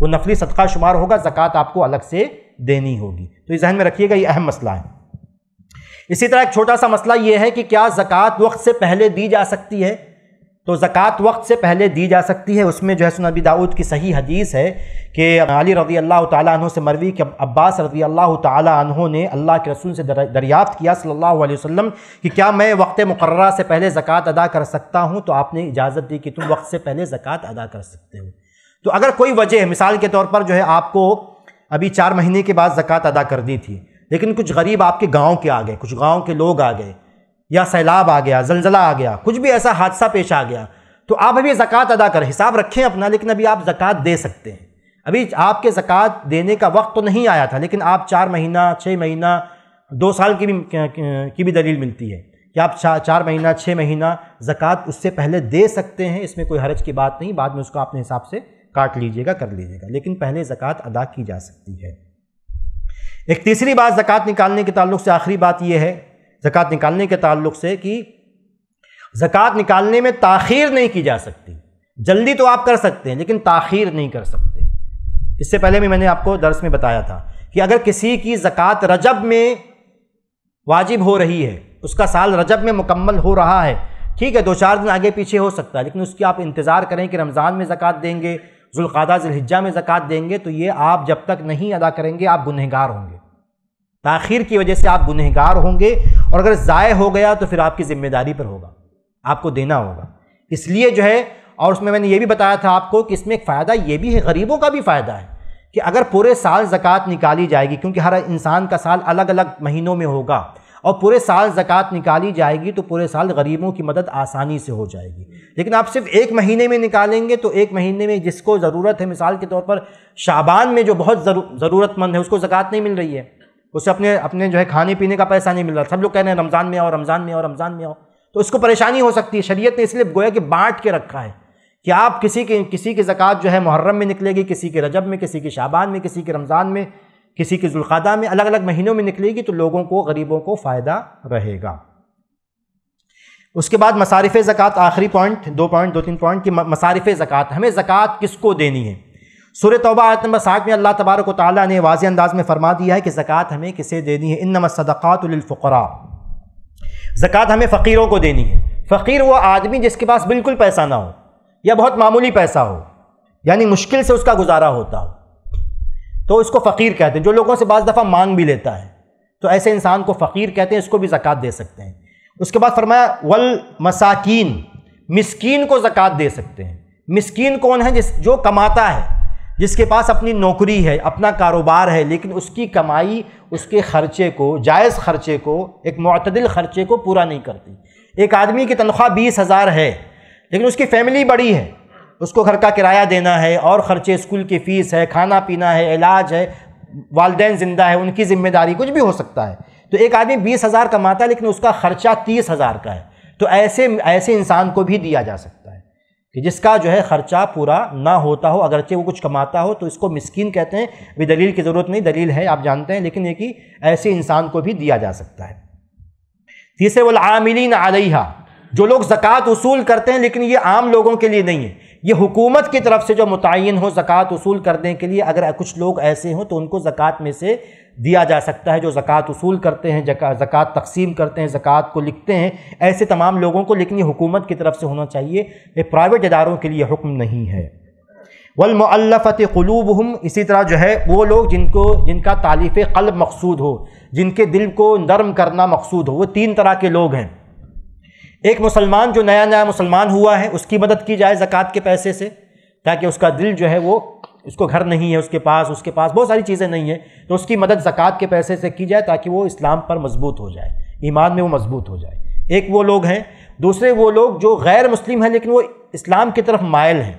वो नफली सदका शुमार होगा ज़क़़त आपको अलग से देनी होगी तो ये जहन में रखिएगा ये अहम मसला है इसी तरह एक छोटा सा मसला ये है कि क्या ज़क़़त वक्त से पहले दी जा सकती है तो ज़क़़त वक्त से पहले दी जा सकती है उसमें जो है सुनबी दाऊद की सही हदीस है कि अली रज़ी अल्लाह तु से मरवी कि अब्बास रज़ी अल्लाह तु ने अल्लाह के रसूल से दरियाफ़्त किया सल्ला वसम कि क्या मैं वक्त मुकर से पहले ज़क़़त अदा कर सकता हूँ तो आपने इजाज़त दी कि तुम वक्त से पहले ज़क़़त अदा कर सकते हो तो अगर कोई वजह मिसाल के तौर पर जो है आपको अभी चार महीने के बाद ज़क़़त अदा करनी थी लेकिन कुछ गरीब आपके गांव के आ गए कुछ गांव के लोग आ गए या सैलाब आ गया जलजला आ गया कुछ भी ऐसा हादसा पेश आ गया तो आप अभी ज़क़़त अदा करें हिसाब रखें अपना लेकिन अभी आप ज़क़़त दे सकते हैं अभी आपके ज़क़़त देने का वक्त तो नहीं आया था लेकिन आप चार महीना छः महीना दो साल की भी की भी दलील मिलती है कि आप चा, चार महीना छः महीना ज़क़़त उससे पहले दे सकते हैं इसमें कोई हरज की बात नहीं बाद में उसको आपने हिसाब से काट लीजिएगा कर लीजिएगा लेकिन पहले ज़क़़त अदा की जा सकती है एक तीसरी बात ज़क़़त निकालने के ताल्लुक से आखिरी बात यह है ज़क़़त निकालने के ताल्लुक से कि ज़क़़त निकालने में ताखीर नहीं की जा सकती जल्दी तो आप कर सकते हैं लेकिन ताखीर नहीं कर सकते इससे पहले भी मैंने आपको दर्स में बताया था कि अगर किसी की ज़क़़त रजब में वाजिब हो रही है उसका साल रजब में मुकम्मल हो रहा है ठीक है दो चार दिन आगे पीछे हो सकता है लेकिन उसकी आप इंतज़ार करें कि रमज़ान में ज़क़़त देंगे जुल्क़ादा जिलहिजा में ज़क़़त देंगे तो ये आप जब तक नहीं अदा करेंगे आप गुनहगार होंगे ताखिर की वजह से आप गुनहगार होंगे और अगर ज़ाय हो गया तो फिर आपकी ज़िम्मेदारी पर होगा आपको देना होगा इसलिए जो है और उसमें मैंने ये भी बताया था आपको कि इसमें एक फ़ायदा ये भी है गरीबों का भी फ़ायदा है कि अगर पूरे साल ज़क़़त निकाली जाएगी क्योंकि हर इंसान का साल अलग अलग महीनों में होगा और पूरे साल ज़क़़त निकाली जाएगी तो पूरे साल गरीबों की मदद आसानी से हो जाएगी लेकिन आप सिर्फ एक महीने में निकालेंगे तो एक महीने में जिसको ज़रूरत है मिसाल के तौर पर शाबान में जो बहुत ज़रूरतमंद है उसको ज़क़़त नहीं मिल रही है उसे अपने अपने जो है खाने पीने का पैसा नहीं मिल रहा सब लोग कह रहे हैं रमज़ान में आओ रमज़ान में आओ रमज़ान में आओ तो उसको परेशानी हो सकती है शरीयत ने इसलिए गोया कि बांट के रखा है कि आप किसी के किसी की ज़क़़त जो है मुहर्रम में निकलेगी किसी के रजब में किसी के शाबान में किसी के रमज़ान में किसी की जुल्क़ादा में अलग अलग महीनों में निकलेगी तो लोगों को गरीबों को फ़ायदा रहेगा उसके बाद मसारफ़ ज़क़़त आखिरी पॉइंट दो पॉइंट दो तीन पॉइंट कि मसारफ़ ज़क़़त हमें ज़क़़त किसको देनी है सूर तोबा आयत नंबर साठ में अल्लाह तबारक ताली ने वाज अंदाज में फरमा दिया है कि ज़क़़त हमें किसे देनी है इन नमसदातफ़रा ज़क़़त हमें फ़कीरों को देनी है फ़कीर वह आदमी जिसके पास बिल्कुल पैसा ना हो या बहुत मामूली पैसा हो यानी मुश्किल से उसका गुजारा होता हो तो इसको फ़कीर कहते हैं जो लोगों से बज़ दफ़ा मांग भी लेता है तो ऐसे इंसान को फ़कीर कहते हैं इसको भी ज़क़़त दे सकते हैं उसके बाद फरमाया वल मसाकिन मिसकीन को ज़क़़त दे सकते हैं मिसकीन कौन है जिस जो कमाता है जिसके पास अपनी नौकरी है अपना कारोबार है लेकिन उसकी कमाई उसके ख़र्चे को जायज़ ख़र्चे को एक मतदिल ख़र्चे को पूरा नहीं करती एक आदमी की तनख्वाह बीस हज़ार है लेकिन उसकी फैमिली बड़ी है उसको घर का किराया देना है और ख़र्चे स्कूल की फ़ीस है खाना पीना है इलाज है वालदे ज़िंदा है उनकी ज़िम्मेदारी कुछ भी हो सकता है तो एक आदमी बीस हज़ार कमाता है लेकिन उसका ख़र्चा तीस हज़ार का है तो ऐसे ऐसे इंसान को भी दिया जा सकता है कि जिसका जो है ख़र्चा पूरा ना होता हो अगरचे वो कुछ कमाता हो तो इसको मस्किन कहते हैं अभी दलील की ज़रूरत नहीं दलील है आप जानते हैं लेकिन ये कि ऐसे इंसान को भी दिया जा सकता है तीसरे वाल आमिलीन आलिया जो लोग ज़क़़त वसूल करते हैं लेकिन ये आम लोगों के लिए नहीं है ये हुकूमत की तरफ से जो मुतन हो ज़क़़त वसूल करने के लिए अगर कुछ लोग ऐसे हों तो उनको ज़क़़त में से दिया जा सकता है जो ज़क़़त वसूल करते हैं ज़क़़त तकसीम करते हैं ज़क़़त को लिखते हैं ऐसे तमाम लोगों को लेकिन ये हुकूमत की तरफ से होना चाहिए ये प्राइवेट इदारों के लिए हुक्म नहीं है वलमफ़त क़लूब हम इसी तरह जो है वो लोग जिनको जिनका तालीफ़ कल्ब मकसूद हो जिनके दिल को नरम करना मकसूद हो वो तीन तरह के लोग हैं एक मुसलमान जो नया नया मुसलमान हुआ है उसकी मदद की जाए ज़क़़त के पैसे से ताकि उसका दिल जो है वो उसको घर नहीं है उसके पास उसके पास बहुत सारी चीज़ें नहीं हैं तो उसकी मदद ज़क़़त के पैसे से की जाए ताकि वो इस्लाम पर मजबूत हो जाए ईमान में वो मजबूत हो जाए एक वो लोग हैं दूसरे वो लोग जो गैर मुस्लिम हैं लेकिन वो इस्लाम की तरफ मायल हैं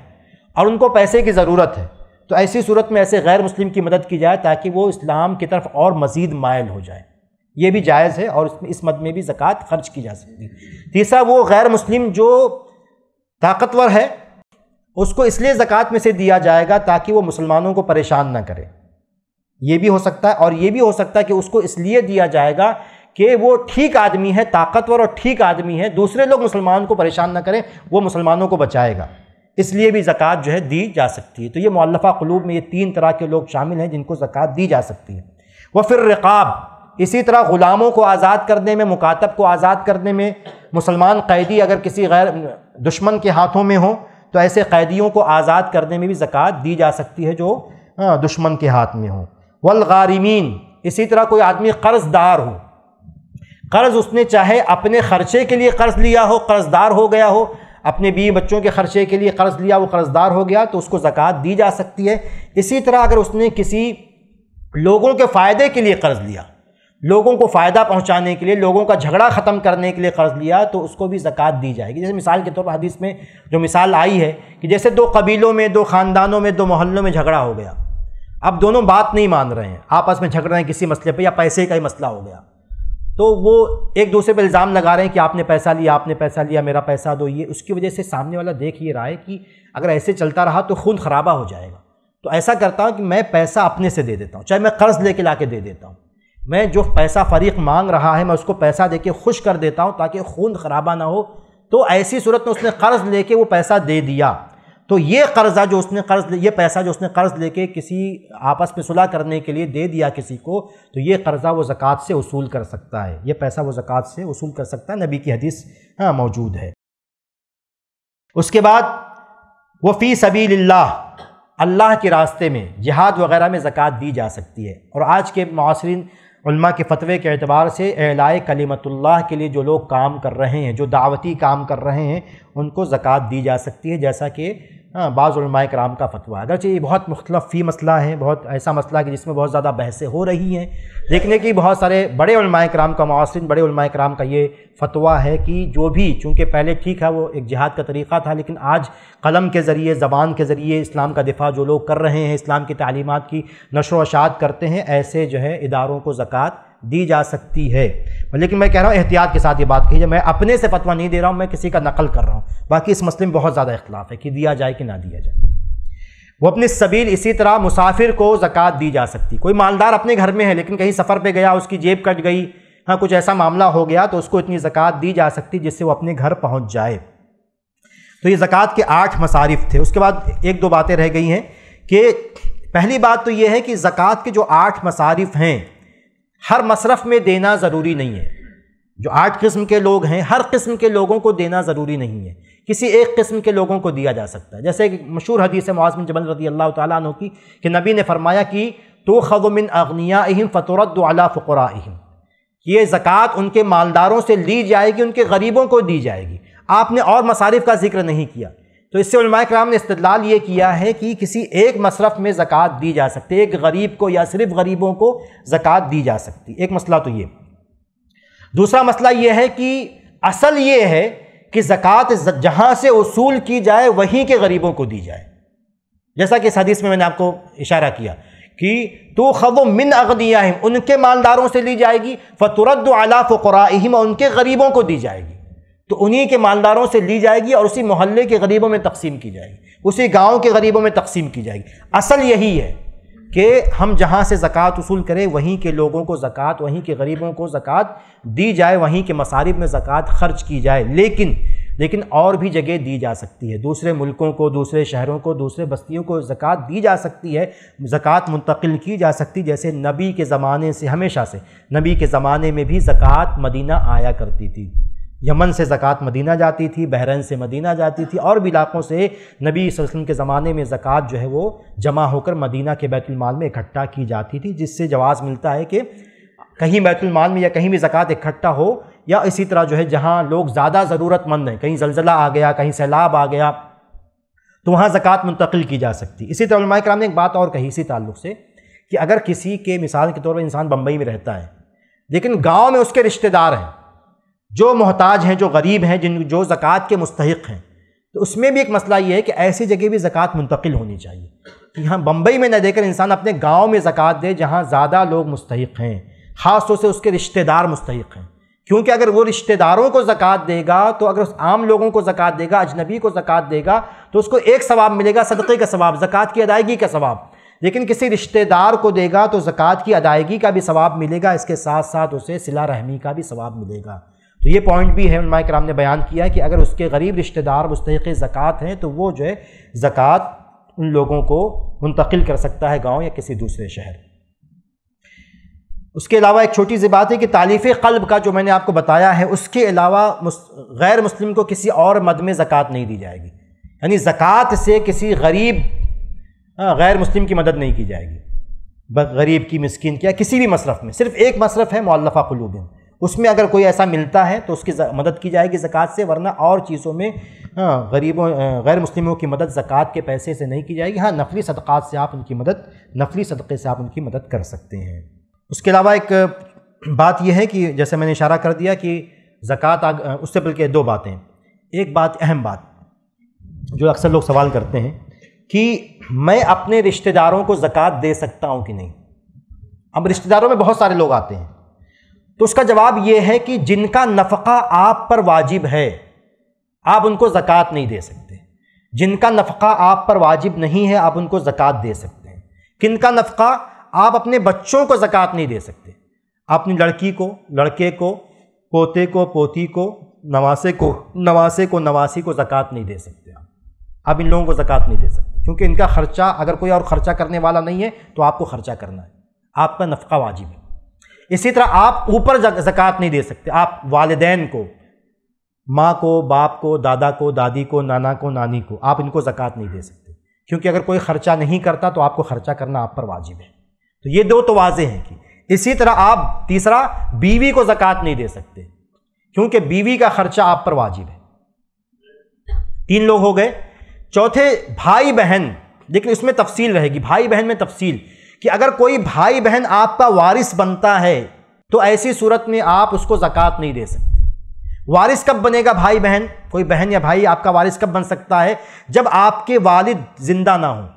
और उनको पैसे की ज़रूरत है तो ऐसी सूरत में ऐसे गैर मुस्लिम की मदद की जाए ताकि वो इस्लाम की तरफ और मज़ीद मायल हो जाए ये भी जायज़ है और इस मद में भी ज़क़़त खर्च की जा सकती है तीसरा वो गैर मुस्लिम जो ताकतवर है उसको इसलिए ज़क़़त में से दिया जाएगा ताकि वो मुसलमानों को परेशान ना करे ये भी हो सकता है और ये भी हो सकता है कि उसको इसलिए दिया जाएगा कि वो ठीक आदमी है ताकतवर और ठीक आदमी है दूसरे लोग मुसलमान को परेशान ना करें वो मुसलमानों को बचाएगा इसलिए भी ज़क़़त जो है दी जा सकती है तो ये मुल्फ़ा क़लूब में ये तीन तरह के लोग शामिल हैं जिनको ज़क़़त दी जा सकती है वह फिर रकाब इसी तरह ग़ुलामों को आज़ाद करने में मुकातब को आज़ाद करने में मुसलमान कैदी अगर किसी गैर दुश्मन के हाथों में हो तो ऐसे कैदियों को आज़ाद करने में भी ज़क़़त दी जा सकती है जो दुश्मन के हाथ में हो वलगारिमीन इसी तरह कोई आदमी कर्ज़दार हो कर्ज़ उसने चाहे अपने ख़र्चे के लिए कर्ज़ लिया हो कर्ज़दार हो गया हो अपने बीवी बच्चों के ख़र्चे के लिए कर्ज़ लिया वो कर्ज़दार हो गया तो उसको ज़क़़त दी जा सकती है इसी तरह अगर उसने किसी लोगों के फ़ायदे के लिए कर्ज़ लिया लोगों को फ़ायदा पहुंचाने के लिए लोगों का झगड़ा ख़त्म करने के लिए कर्ज़ लिया तो उसको भी ज़क़़त दी जाएगी जैसे मिसाल के तौर पर हदीस में जो मिसाल आई है कि जैसे दो कबीलों में दो ख़ानदानों में दो मोहल्लों में झगड़ा हो गया अब दोनों बात नहीं मान रहे हैं आपस में झगड़ रहे हैं किसी मसले पर या पैसे का ही मसला हो गया तो वो एक दूसरे पर इल्ज़ाम लगा रहे हैं कि आपने पैसा लिया आपने पैसा लिया मेरा पैसा दो ये उसकी वजह से सामने वाला देख ये रहा है कि अगर ऐसे चलता रहा तो खून खराबा हो जाएगा तो ऐसा करता हूँ कि मैं पैसा अपने से दे देता हूँ चाहे मैं कर्ज़ लेके ला के दे देता हूँ मैं जो पैसा फरीक मांग रहा है मैं उसको पैसा दे के खुश कर देता हूँ ताकि खून खराबा ना हो तो ऐसी सूरत में उसने कर्ज़ लेके वो पैसा दे दिया तो ये कर्ज़ा जो उसने कर्ज ये पैसा जो उसने कर्ज़ लेके किसी आपस में सुलह करने के लिए दे दिया किसी को तो ये कर्ज़ा वो ज़क़़त से वसूल कर सकता है ये पैसा वो ज़क़़त से वसूल कर सकता है नबी की हदीस हाँ मौजूद है उसके बाद वो फ़ी सबील अल्लाह के रास्ते में जिहाद वगैरह में ज़क़़त दी जा सकती है और आज के मासरीन उल्मा के फतवे के अतबार से एलाए कलीमतुल्लाह के लिए जो लोग काम कर रहे हैं जो दावती काम कर रहे हैं उनको ज़क़़त दी जा सकती है जैसा कि हाँ, बाज़ुलमाय कराम का फतवा अगरचे ये बहुत मुख्तलफ फ़ी मसला है बहुत ऐसा मसला है कि जिसमें बहुत ज़्यादा बहसें हो रही हैं देखने की बहुत सारे बड़े उलमाय कराम का मुआसरन बड़े उलमाय कराम का ये फतवा है कि जो भी चूँकि पहले ठीक है वो एक जिहाद का तरीक़ा था लेकिन आज कलम के ज़रिए ज़बान के ज़रिए इस्लाम का दिफा जो लोग कर रहे हैं इस्लाम की तलीमत की नशो करते हैं ऐसे जो है इदारों को ज़क़़त दी जा सकती है लेकिन मैं कह रहा हूँ एहतियात के साथ ये बात कही मैं अपने से फतवा नहीं दे रहा हूँ मैं किसी का नकल कर रहा हूँ बाकी इस मसले में बहुत ज़्यादा इख्तलाफ है कि दिया जाए कि ना दिया जाए वो अपने सबील इसी तरह मुसाफिर को ज़क़़त दी जा सकती कोई मालदार अपने घर में है लेकिन कहीं सफ़र पर गया उसकी जेब कट गई हाँ कुछ ऐसा मामला हो गया तो उसको इतनी ज़क़़त दी जा सकती जिससे वो अपने घर पहुँच जाए तो ये ज़क़़त के आठ मसारिफ थे उसके बाद एक दो बातें रह गई हैं कि पहली बात तो ये है कि ज़क़़त के जो आठ मसारिफ हैं हर मसरफ़ में देना ज़रूरी नहीं है जो आठ किस्म के लोग हैं हर किस्म के लोगों को देना ज़रूरी नहीं है किसी एक किस्म के लोगों को दिया जा सकता है जैसे एक मशहूर हदीस है जबल रदी अल्लाह तु की कि नबी ने फरमाया कि तो खब अग्निया अगनिया अहम फ़तरत अला फ़ुरा अहम ये ज़क़़त उनके मालदारों से ली जाएगी उनके गरीबों को दी जाएगी आपने और मसारिफ का जिक्र नहीं किया तो इससे कराम ने इस्तलाल ये किया है कि किसी एक मशरफ में ज़क़़त दी जा सकती है एक गरीब को या सिर्फ गरीबों को ज़क़़त दी जा सकती एक मसला तो ये दूसरा मसला ये है कि असल ये है कि ज़क़़त जहाँ से वसूल की जाए वहीं के गरीबों को दी जाए जैसा कि इस हदीस में मैंने आपको इशारा किया कि तो खब मिन अगदिया उनके मालदारों से ली जाएगी फ़तुरद अला उनके गरीबों को दी जाएगी तो उन्हीं के मालदारों से ली जाएगी और उसी मोहल्ले के गरीबों में तकसीम की जाएगी उसी गांव के गरीबों में तकसीम की जाएगी असल यही है कि हम जहाँ से ज़क़़त वसूल करें वहीं के लोगों को ज़क़़त वहीं के गरीबों को ज़क़़त दी जाए वहीं के मसारिब में ज़क़़त खर्च की जाए लेकिन लेकिन और भी जगह दी जा सकती है दूसरे मुल्कों को दूसरे शहरों को दूसरे बस्तियों को ज़क़़त दी जा सकती है ज़क़़त मुंतकिल की जा सकती जैसे नबी के ज़माने से हमेशा से नबी के ज़माने में भी ज़क़़त मदीना आया करती थी यमन से ज़क़़त मदीना जाती थी बहरन से मदीना जाती थी और भी इलाक़ों से नबी वसल्लम के ज़माने में ज़क़़त जो है वो जमा होकर मदीना के बैतुलमाल में इकट्ठा की जाती थी जिससे जवाज़ मिलता है कि कहीं बैतुलमाल में या कहीं भी ज़क़़त इकट्ठा हो या इसी तरह जो है जहाँ लोग ज़्यादा ज़रूरतमंद हैं कहीं जलजिला आ गया कहीं सैलाब आ गया तो वहाँ ज़क़़त मुंतकिल की जा सकती इसी तरह कराम ने एक बात और कही इसी ताल्लुक़ से कि अगर किसी के मिसाल के तौर पर इंसान बम्बई में रहता है लेकिन गाँव में उसके रिश्तेदार हैं जो मोहताज हैं जो गरीब हैं जिन जो ज़क़़त के मुस्तक हैं तो उसमें भी एक मसला ये है कि ऐसी जगह भी ज़क़़त मुंतकिल होनी चाहिए कि हाँ बम्बई में न देकर इंसान अपने गाँव में ज़क़़त दे जहाँ ज़्यादा लोग मुस्तक हैं ख़ास तौर से उसके रिश्तेदार मुस्तक हैं क्योंकि अगर वो रिश्तेदारों को ज़क़़त देगा तो अगर उस आम लोगों को ज़क़़त देगा अजनबी को ज़क़़त देगा तो उसको एक सवाब मिलेगा सदक़े का सवाब ज़क़़त की अदायगी का सवाब लेकिन किसी रिश्तेदार को देगा तो ज़क़़त की अदायगी का भी सवाब मिलेगा इसके साथ साथ उसे सिला रहमी का भी सवाब मिलेगा तो ये पॉइंट भी है माइक ने बयान किया कि अगर उसके गरीब रिश्तेदार मुस्तक ज़क़़त हैं तो वो जो है ज़क़़त उन लोगों को मुंतकिल कर सकता है गाँव या किसी दूसरे शहर उसके अलावा एक छोटी सी बात है कि तालीफ़ कल्ब का जो मैंने आपको बताया है उसके अलावा गैर मुस्लिम को किसी और मद में ज़क़़त नहीं दी जाएगी यानी ज़क़़त से किसी गरीब गैर मुस्लिम की मदद नहीं की जाएगी गरीब की मस्किन क्या किसी भी मसरफ़ में सिर्फ एक मसरफ़ है मौलफा कुलूबिन उसमें अगर कोई ऐसा मिलता है तो उसकी मदद की जाएगी ज़क़़त से वरना और चीज़ों में हाँ, गरीबों गैर मुस्लिमों की मदद ज़क़़त के पैसे से नहीं की जाएगी हाँ नफली सदक़ात से आप उनकी मदद नफली सदक़े से आप उनकी मदद कर सकते हैं उसके अलावा एक बात यह है कि जैसे मैंने इशारा कर दिया कि ज़क़़त उससे बल्कि दो बातें एक बात अहम बात जो अक्सर लोग सवाल करते हैं कि मैं अपने रिश्तेदारों को ज़क़़त दे सकता हूँ कि नहीं अब रिश्तेदारों में बहुत सारे लोग आते हैं तो उसका जवाब ये है कि जिनका नफ़का आप पर वाजिब है आप उनको ज़क़़त नहीं दे सकते जिनका नफ़का आप पर वाजिब नहीं है आप उनको ज़क़़त दे सकते हैं किन का नफ़का आप अपने बच्चों को ज़क़़त नहीं दे सकते अपनी लड़की को लड़के को पोते को पोती को नवासे को नवासे को नवासी को ज़क़़त नहीं दे सकते आप आप इन लोगों को ज़क़़त नहीं दे सकते क्योंकि इनका ख़र्चा अगर कोई और ख़र्चा करने वाला नहीं है तो आपको ख़र्चा करना है आपका नफ़का वाजिब है इसी तरह आप ऊपर ज़क़़त नहीं दे सकते आप वालदेन को माँ को बाप को दादा को दादी को नाना को नानी को आप इनको ज़क़़त नहीं दे सकते क्योंकि अगर कोई ख़र्चा नहीं करता तो आपको ख़र्चा करना आप पर वाजिब है तो ये दो तो वाजे हैं कि इसी तरह आप तीसरा बीवी को जक़ात नहीं दे सकते क्योंकि बीवी का ख़र्चा आप पर वाजिब है तीन लोग हो गए चौथे भाई बहन लेकिन इसमें तफसील रहेगी भाई बहन में तफसील कि अगर कोई भाई बहन आपका वारिस बनता है तो ऐसी सूरत में आप उसको ज़क़ात नहीं दे सकते वारिस कब बनेगा भाई बहन कोई बहन या भाई आपका वारिस कब बन सकता है जब आपके वालिद ज़िंदा ना हो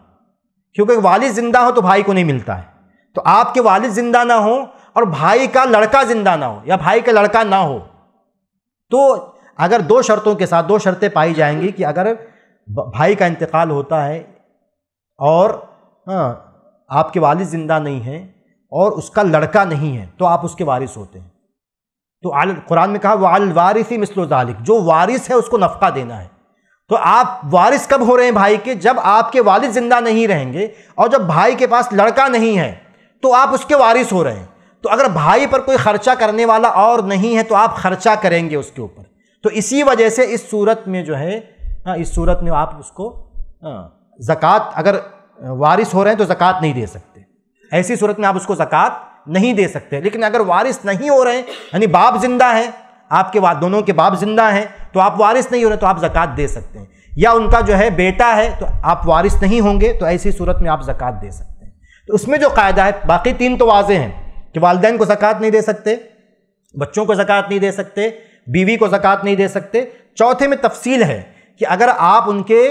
क्योंकि वालिद ज़िंदा हो तो भाई को नहीं मिलता है तो आपके वालिद ज़िंदा ना हो और भाई का लड़का ज़िंदा ना हो या भाई का लड़का ना हो तो अगर दो शर्तों के साथ दो शर्तें पाई जाएंगी कि अगर भाई का इंतकाल होता है और हाँ आपके वालिद ज़िंदा नहीं हैं और उसका लड़का नहीं है तो आप उसके वारिस होते हैं तो आल कुरान में कहा वाल वारिस ही मिसलो जालिक जो वारिस है उसको नफ़ा देना है तो आप वारिस कब हो रहे हैं भाई के जब आपके वालिद ज़िंदा नहीं रहेंगे और जब भाई के पास लड़का नहीं है तो आप उसके वारिस हो रहे हैं तो अगर भाई पर कोई ख़र्चा करने वाला और नहीं है तो आप ख़र्चा करेंगे उसके ऊपर तो इसी वजह से इस सूरत में जो है हाँ, इस सूरत में आप उसको हाँ, ज़क़़त अगर वारिस हो रहे हैं तो ज़क़़त नहीं दे सकते ऐसी सूरत में आप उसको ज़क़़त नहीं दे सकते लेकिन अगर वारिस नहीं हो रहे हैं यानी बाप जिंदा है आपके दोनों के बाप जिंदा हैं तो आप वारिस नहीं हो रहे तो आप ज़क़़त दे सकते हैं या उनका जो है बेटा है तो आप वारिस नहीं होंगे तो ऐसी सूरत में आप ज़क़़त दे सकते हैं तो उसमें जो कायदा है बाकी तीन तो वाजे हैं कि वालदेन को ज़क़़त नहीं दे सकते बच्चों को ज़क़़त नहीं दे सकते बीवी को ज़क़़त नहीं दे सकते चौथे में तफसील है कि अगर आप उनके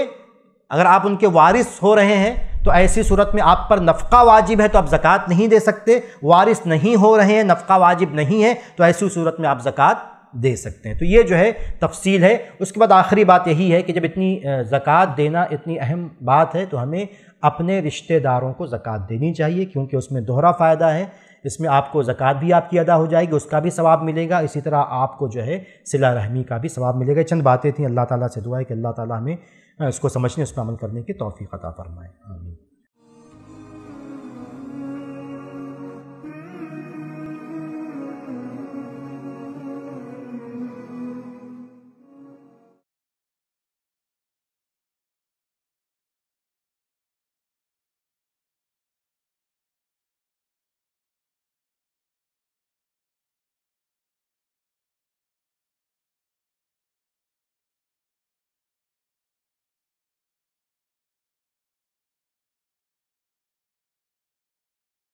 अगर आप उनके वारिस हो रहे हैं तो ऐसी सूरत में आप पर नफ़ा वाजिब है तो आप ज़क़़त नहीं दे सकते वारिस नहीं हो रहे हैं नफ़ा वाजिब नहीं है तो ऐसी सूरत में आप ज़क़़त दे सकते हैं तो ये जो है तफसील है उसके बाद आखिरी बात यही है कि जब इतनी ज़क़़त देना इतनी अहम बात है तो हमें अपने रिश्तेदारों को ज़क़़त देनी चाहिए क्योंकि उसमें दोहरा फ़ायदा है इसमें आपको ज़क़़त भी आपकी अदा हो जाएगी उसका भी सवाब मिलेगा इसी तरह आपको जो है सिला रहमी का भी सवाब मिलेगा चंद बातें थी अल्लाह ताला से दुआ है कि अल्लाह ताला हमें इसको समझने उस पर अमल करने की तोफ़ी अता फ़रमाएँ आमीन